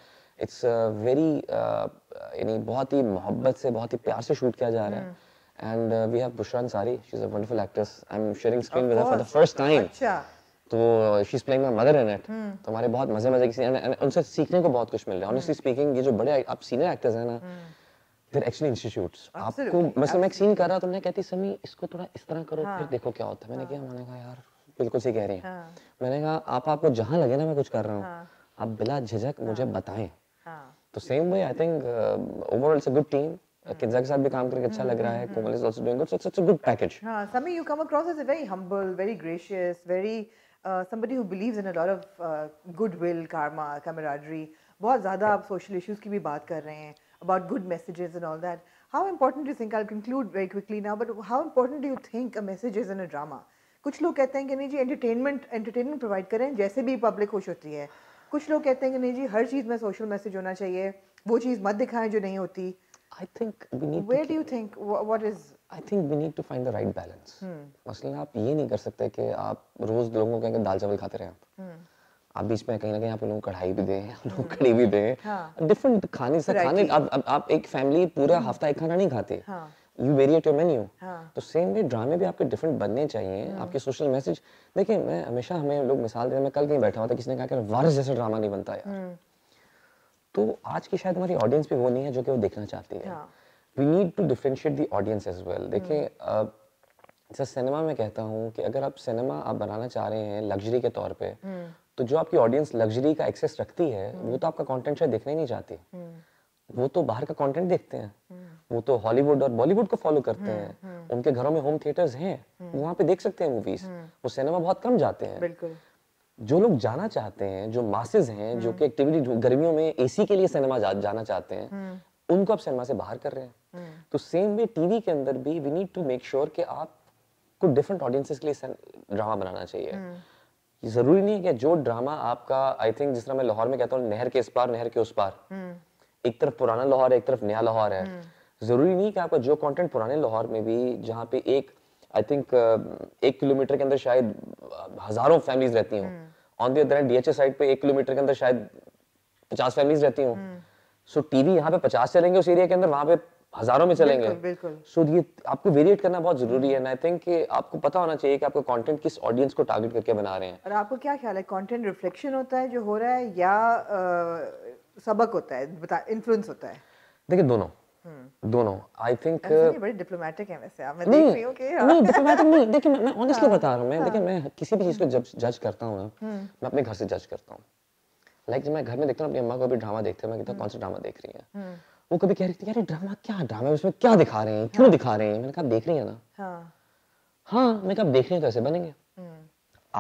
इट्स वेरी यानी बहुत ही मोहब्बत से बहुत ही प्यार से शूट किया जा रहा है and uh, we have Bushra Ansari. She's a wonderful actress. I'm sharing screen of with course. her for the first time. अच्छा. तो she is playing my mother in it तो हमारे बहुत मजे मजे की सीन उनसे सीखने को बहुत कुछ मिल रहा है ऑनेस्टली स्पीकिंग hmm. ये जो बड़े आप सीनियर एक्टर्स हैं ना देर एक्चुअली इंस्टीट्यूट्स आपको मतलब मैं एक सीन कर रहा तो मैं कहती समी इसको थोड़ा इस तरह करो फिर हाँ। देखो क्या होता है मैंने हाँ। कहा मैंने कहा यार बिल्कुल सही कह रही हैं हाँ। मैंने कहा आप आपको जहाँ लगे ना मैं कुछ कर रहा हूँ आप बिला झिझक मुझे बताएं तो same way I think overall it's a good team Uh, Kinza के साथ भी काम करके अच्छा लग रहा है Komal is also doing good so it's it's a good package हां Sami you come across as a very humble very gracious very somebody who believes in a lot of uh, goodwill karma camaraderie बहुत ज़्यादा आप social issues की भी बात कर रहे हैं about good messages and all that. How important do think I I'll conclude very quickly now, but how important do you think a message is in a drama? कुछ लोग कहते हैं कि नहीं जी एंटरटेनमेंट एंटरटेनमेंट प्रोवाइड करें जैसे भी public खुश होती है कुछ लोग कहते हैं कि नहीं जी हर चीज़ में सोशल मैसेज होना चाहिए वो चीज़ मत दिखाएं जो नहीं होती I think we need where do you think what is I think we need to find the right balance मसलन आप ये नहीं कर सकते कि आप रोज लोगों को दाल चावल खाते रहे आप hmm. आप बीच में कहीं ना कहीं आप लोगों को कढ़ाई भी दें आप लोग hmm. कढ़ी भी दें डिफरेंट हाँ। खाने से खाने आप आप एक फैमिली पूरा hmm. हफ्ता एक खाना नहीं खाते हाँ। You you your menu. हाँ. तो सेम वे ड्रामे भी आपके डिफरेंट बनने चाहिए hmm. आपके सोशल मैसेज देखिए मैं हमेशा हमें लोग मिसाल दे रहे हैं मैं कल कहीं बैठा हुआ था किसी ने कहा कि वारस जैसा ड्रामा नहीं बनता यार तो आज की शायद हमारी ऑडियंस भी वो नहीं है जो कि वो देखना चाहती है we need to differentiate the audience as well देखिए हम्म। जैसा सिनेमा में कहता हूँ कि अगर आप सिनेमा आप बनाना चाह रहे हैं लग्जरी के तौर पे हम्म। तो जो आपकी ऑडियंस लग्जरी का एक्सेस रखती है हम्म। वो तो आपका कॉन्टेंट शायद देखना ही नहीं चाहती वो तो बाहर का कंटेंट देखते हैं वो तो हॉलीवुड और बॉलीवुड को फॉलो करते हैं उनके घरों में होम थिएटर्स हैं वहाँ पे देख सकते हैं मूवीज वो सिनेमा बहुत कम जाते हैं बिल्कुल जो लोग जाना चाहते हैं जो मासेज हैं जो हम्म। कि एक्टिविटी गर्मियों में एसी के लिए सिनेमा जा, जाना चाहते हैं हम्म। उनको आप सिनेमा से बाहर कर रहे हैं हम्म। तो सेम वे टीवी के अंदर भी we need to make sure कि आप आपको डिफरेंट ऑडियंसेस के लिए ड्रामा बनाना चाहिए जरूरी नहीं है कि जो ड्रामा आपका आई थिंक जिस तरह मैं लाहौर में कहता हूँ नहर के इस पार नहर के उस पार एक तरफ पुराना लाहौर है एक तरफ नया लाहौर है जरूरी नहीं कि आपका जो कंटेंट पुराने लाहौर में भी जहाँ पे एक आई थिंक uh, एक किलोमीटर के अंदर शायद uh, हजारों फैमिलीज रहती हूँ on the other D H side पे एक किलोमीटर के अंदर शायद पचास फैमिलीज रहती हूँ सो हम्म। टीवी यहाँ पे पचास चलेंगे उस एरिया के अंदर वहाँ पे हजारों में चलेंगे सो ये आपको वेरिएट करना बहुत जरूरी है आई थिंक कि आपको पता होना चाहिए कि आपका कंटेंट किस ऑडियंस को टारगेट करके बना रहे हैं और आपको क्या ख्याल है कंटेंट रिफ्लेक्शन होता है जो हो रहा है या आ, uh, सबक होता है इन्फ्लुएंस होता है देखिए दोनों Hmm. दोनों आई थिंक बड़ी डिप्लोमेटिक है वैसे आप मैं देख रही हूं कि नहीं डिप्लोमेटिक नहीं देखिए मैं ऑनेस्टली हाँ। बता रहा हूं मैं देखिए हाँ। मैं किसी भी चीज को जब hmm. जज करता हूं hmm. मैं अपने घर से जज करता हूं लाइक जब मैं घर में देखता हूँ अपनी अम्मा को भी ड्रामा देखते हैं मैं कहता कौन सा ड्रामा देख रही है वो कभी कह रही थी यार ड्रामा क्या ड्रामा उसमें क्या दिखा रहे हैं क्यों हाँ। दिखा रहे हैं मैंने कहा देख रही है ना हाँ मैंने कहा देख रही है तो ऐसे बनेंगे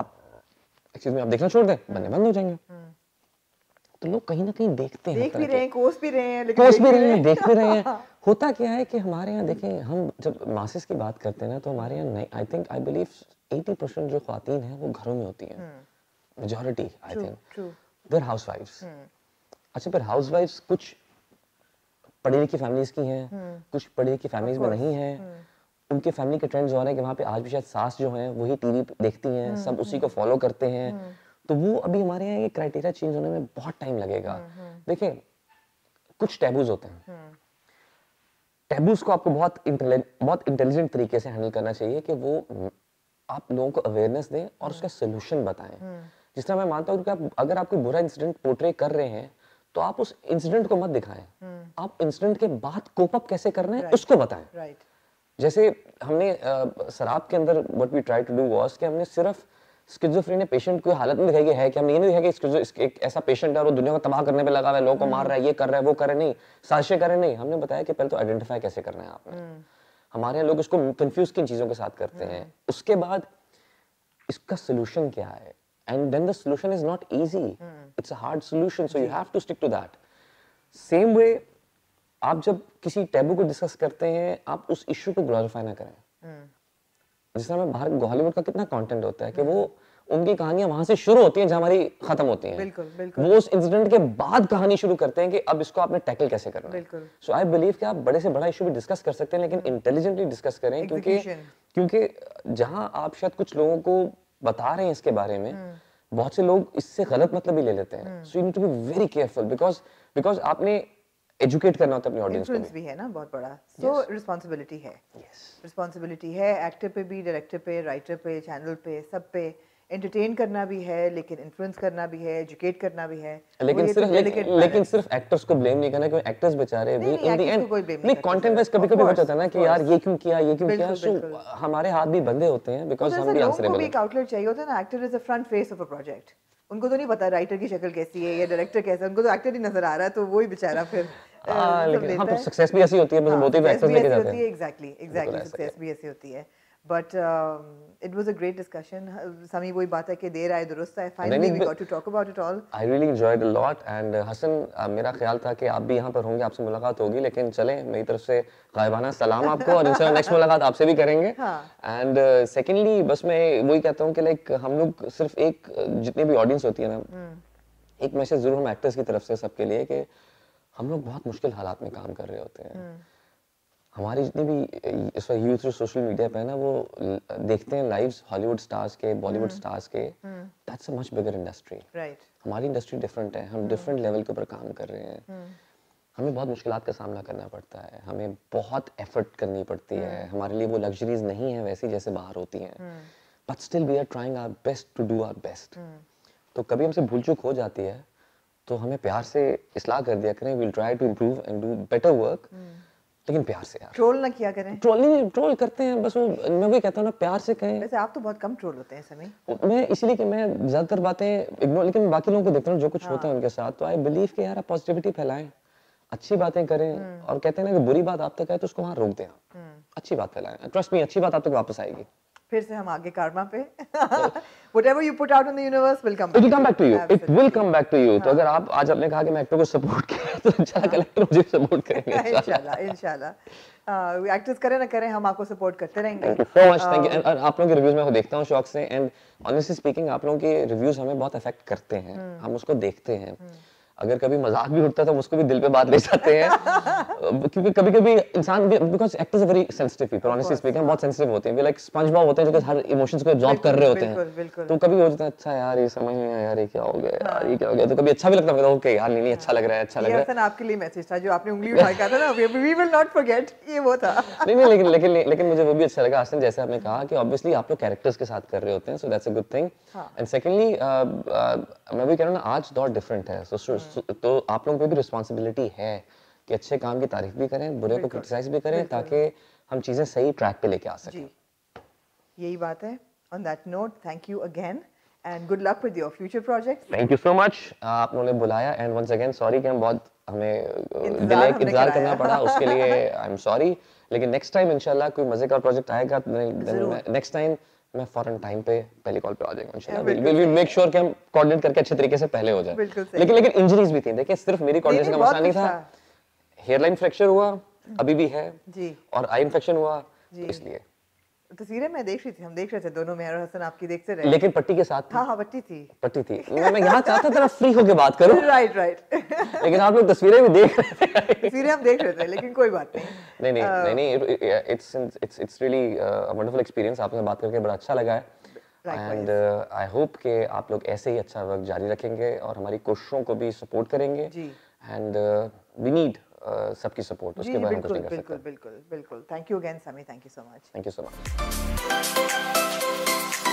आप एक्सक्यूज में आप देखना छोड़ दें बनने बंद हो जाएंगे तो लोग कहीं ना कहीं देखते हैं देख भी रहे हैं कोस भी रहे हैं लेकिन कोस भी रहे हैं देख भी रहे हैं होता क्या है कि हमारे यहाँ देखें हम जब मासिस की बात करते हैं ना तो हमारे यहाँ I think I believe eighty percent जो खातन है वो घरों में होती हैं majority I think they're house wife अच्छा फिर हाउस वाइफ कुछ पढ़ी लिखी फैमिलीज की हैं हम्म। कुछ पढ़ी लिखी फैमिलीज में नहीं है हम्म। उनके फैमिली के ट्रेंड जो है कि वहाँ पे आज भी शायद सास जो है वही टीवी देखती हैं हम्म, सब उसी को फॉलो करते हैं तो वो अभी हमारे यहाँ ये क्राइटेरिया चेंज होने में बहुत टाइम लगेगा हम्म, हम्म। देखिए कुछ टैबूज होते हैं टैबूज हम्म। को आपको बहुत बहुत इंटेलिजेंट तरीके से हैंडल करना चाहिए कि वो आप लोगों को अवेयरनेस दें और उसका सोल्यूशन बताएं जिस तरह मैं मानता हूँ कि आप अगर आप कोई बुरा इंसिडेंट पोर्ट्रे कर रहे हैं तो आप उस इंसिडेंट को मत दिखाएं आप इंसिडेंट के बाद कोपअप कैसे कर रहे हैं उसको बताएं जैसे हमने शराब के अंदर what we try to do was के हमने सिर्फ आ, स्किजोफ्रेनिया पेशेंट कोई हालत में दिखाई गई है कि हमने ये नहीं दिखाया कि एक ऐसा पेशेंट है और वो दुनिया को तबाह करने पे लगा हुआ है लोगों को मार रहा है ये कर रहा है वो कर रहा है नहीं साजिशें कर रहे नहीं हमने बताया कि पहले तो आइडेंटिफाई कैसे करना है आपने हम्म। हमारे यहाँ लोग इसको कंफ्यूज किन चीज़ों के साथ करते हैं हम्म। उसके बाद इसका सोल्यूशन क्या है and then the solution is not easy it's a hard solution so you have to stick to that same way आप जब किसी टैबू को डिस्कस करते हैं आप उस इशू को ग्लोरीफाई ना करें जिस तरह भारत हॉलीवुड का कितना कंटेंट होता है कि वो उनकी कहानियां वहां से शुरू होती हैं जहां हमारी खत्म होती हैं बिल्कुल, बिल्कुल. वो उस इंसिडेंट के बाद कहानी शुरू करते हैं कि अब इसको आपने टैकल कैसे करना है सो आई बिलीव कि आप बड़े से बड़ा इशू भी डिस्कस कर सकते हैं लेकिन इंटेलिजेंटली हम्म। डिस्कस करें क्योंकि क्योंकि जहां आप शायद कुछ लोगों को बता रहे हैं इसके बारे में हम्म। बहुत से लोग इससे गलत मतलब भी ले लेते हैं so you need to be very careful because because आपने एजुकेट करना होता है अपनी ऑडियंस को भी है ना बहुत बड़ा सो रिस्पांसिबिलिटी yes. है रिस्पांसिबिलिटी है एक्टर पे भी डायरेक्टर पे राइटर पे चैनल पे सब पे एंटरटेन करना भी है लेकिन इन्फ्लुएंस करना भी है एजुकेट करना भी है लेकिन तो सिर्फ ले, लेकिन सिर्फ एक्टर्स को ब्लेम नहीं करना क्योंकि एक्टर्स बेचारे भी इन द एंड नहीं कंटेंट वाइज कभी-कभी हो जाता है ना कि यार ये क्यों किया ये क्यों किया सो हमारे हाथ भी बंधे होते हैं बिकॉज़ हम भी आंसरेबल हैं एक आउटलेट चाहिए होता है ना actor is the front face of a project उनको तो नहीं पता राइटर की शक्ल कैसी है या डायरेक्टर कैसा है उनको तो एक्टर ही नजर आ रहा है तो वो ही बेचारा फिर हाँ, लेकिन हाँ, तो सक्सेस भी ऐसी होती है मतलब हाँ, बहुत ही एक्टर्स लेके जाते हैं एग्जैक्टली एग्जैक्टली सक्सेस भी ऐसी होती है but it was a great discussion Sami वही बात है कि देर आए दुरुस्त आए. Finally we got to talk about it all. I really enjoyed a lot and Hasan uh, uh, मेरा ख्याल था कि आप भी यहाँ पर होंगे आपसे मुलाकात होगी लेकिन चले मेरी तरफ से गायबाना सलाम आपको और इंशाल्लाह नेक्स्ट मुलाकात आपसे भी करेंगे. एंड सेकेंडली हाँ. uh, बस मैं वही कहता हूँ कि लाइक हम लोग सिर्फ एक जितने भी ऑडियंस होती है ना हम्म. एक मैसेज जरूर हम एक्टर्स की तरफ से सबके लिए कि हम लोग बहुत मुश्किल हालात में काम कर रहे होते हैं. हम्म. हमारे जितने भी इस वक्त यूथ सोशल मीडिया पे है ना वो देखते हैं लाइव्स हॉलीवुड स्टार्स के बॉलीवुड स्टार्स हम्म। के that's a much bigger industry right हमारी इंडस्ट्री डिफरेंट है हम डिफरेंट हम्म। लेवल के ऊपर काम कर रहे हैं हम्म। हमें बहुत मुश्किल का सामना करना पड़ता है हमें बहुत एफर्ट करनी पड़ती है हमारे लिए वो लग्जरीज नहीं है वैसी जैसे बाहर होती हैं but still we are trying our best to do our best तो कभी हमसे भूल चूक हो जाती है तो हमें प्यार से इसलाह कर दिया करें will try to improve and do better work लेकिन प्यार से यार ट्रोल ना किया करें ट्रोल नहीं ट्रोल करते हैं बस वो मैं वही कहता हूँ ना प्यार से कहें वैसे आप तो बहुत कम ट्रोल होते हैं समय मैं इसलिए कि मैं ज़्यादातर बातें इग्नोर लेकिन बाकी लोगों को देखता हूँ जो कुछ हाँ। होता है उनके साथ तो आई बिलीव कि यार आप पॉजिटिविटी फैलाएं अच्छी बातें करें हम्म। और कहते हैं ना कि बुरी बात आप तक है तो उसको वहाँ रोक दें हम्म। अच्छी बात फैलाएं ट्रस्ट मी अच्छी बात आप तक वापस आएगी फिर से हम आगे कार्मा पे whatever you put out in the universe will come back. It will come back to you. Absolutely. It will come back to you. तो हाँ। अगर आप आज आपने कहा कि मैं एक्टर को सपोर्ट किया तो इंशाल्लाह हाँ। कलेक्टर मुझे सपोर्ट करेंगे इंशाल्लाह इंशाल्लाह एक्टर्स हाँ, करें ना करें हम आपको सपोर्ट करते रहेंगे thank you so much thank you and आप लोगों के रिव्यूज मैं देखता हूं शौक से एंड ऑनेस्टली स्पीकिंग आप लोगों के रिव्यूज हमें बहुत अफेक्ट करते हैं हम्म। हम उसको देखते हैं हम्म। अगर कभी मजाक भी उठता है तो उसको भी दिल पे बात ले जाते हैं क्योंकि कभी कभी इंसान because actors very sensitive people honestly speaking बहुत सेंसिटिव होते हैं लाइक स्पंज बॉब होते हैं जो कि हर इमोशंस को एब्जॉर्ब कर रहे होते हैं तो कभी हो जाता है अच्छा यार ये समझ नहीं यार ये क्या हो गया यार ये क्या हो गया हाँ। तो कभी अच्छा भी लगता है ओके यार नहीं नहीं अच्छा हाँ। लग रहा है अच्छा लग रहा है आपके लिए मैसेज था जो आपने उंगली उठा के था ना वी विल नॉट फॉरगेट ये वो था नहीं नहीं लेकिन लेकिन लेकिन मुझे वो भी अच्छा लगा आसन जैसे आपने कहा कि ऑब्वियसली आप लोग कैरेक्टर्स के साथ कर रहे होते हैं so that's a good thing and secondly मैं भी कह रहा हूं ना आज दौर डिफरेंट है सो हाँ। तो, तो आप लोगों पे भी रिस्पॉन्सिबिलिटी है कि अच्छे काम की तारीफ भी करें बुरे को क्रिटिसाइज भी करें ताकि हम चीज़ें सही ट्रैक पे लेके आ सकें यही बात है on that note thank you again and good luck with your future projects thank you so much आप लोगों ने बुलाया एंड वंस अगेन सॉरी कि हम बहुत हमें डिले इंतजार करना पड़ा उसके लिए आई एम सॉरी लेकिन नेक्स्ट टाइम इंशाल्लाह कोई मजे का प्रोजेक्ट आएगा तो नेक्स्ट टाइम मैं फॉरन टाइम पे पहली कॉल पे आ जाएगा इंशाल्लाह विल मेक श्योर कि हम कोऑर्डिनेट करके अच्छे तरीके से पहले हो जाए लेकिन लेकिन इंजरीज भी थी देखिए सिर्फ मेरी कोऑर्डिनेशन का मसला नहीं था हेयरलाइन फ्रैक्चर हुआ अभी भी है जी और आई इन्फेक्शन हुआ तो इसलिए तस्वीरें मैं देख रही थी हम देख रहे थे दोनों मेहर और हसन आपकी देखते रहे लेकिन पट्टी के साथ हाँ हाँ पट्टी थी पट्टी थी मैं यहाँ चाहता था फ्री होके बात करूँ राइट राइट लेकिन आप लोग तस्वीरें भी देख रहे थे तस्वीरें हम देख रहे थे लेकिन कोई बात नहीं नहीं नहीं नहीं it's it's it's really wonderful experience आपसे बात करके बड़ा अच्छा लगा है एंड आई होप के आप लोग ऐसे ही अच्छा वर्क जारी रखेंगे और हमारी कोशिशों को भी सपोर्ट करेंगे एंड वी नीड सबकी सपोर्ट उसके बारे में कुछ नहीं कर बिल्कुल बिल्कुल बिल्कुल thank you again Sami thank you so much thank you so much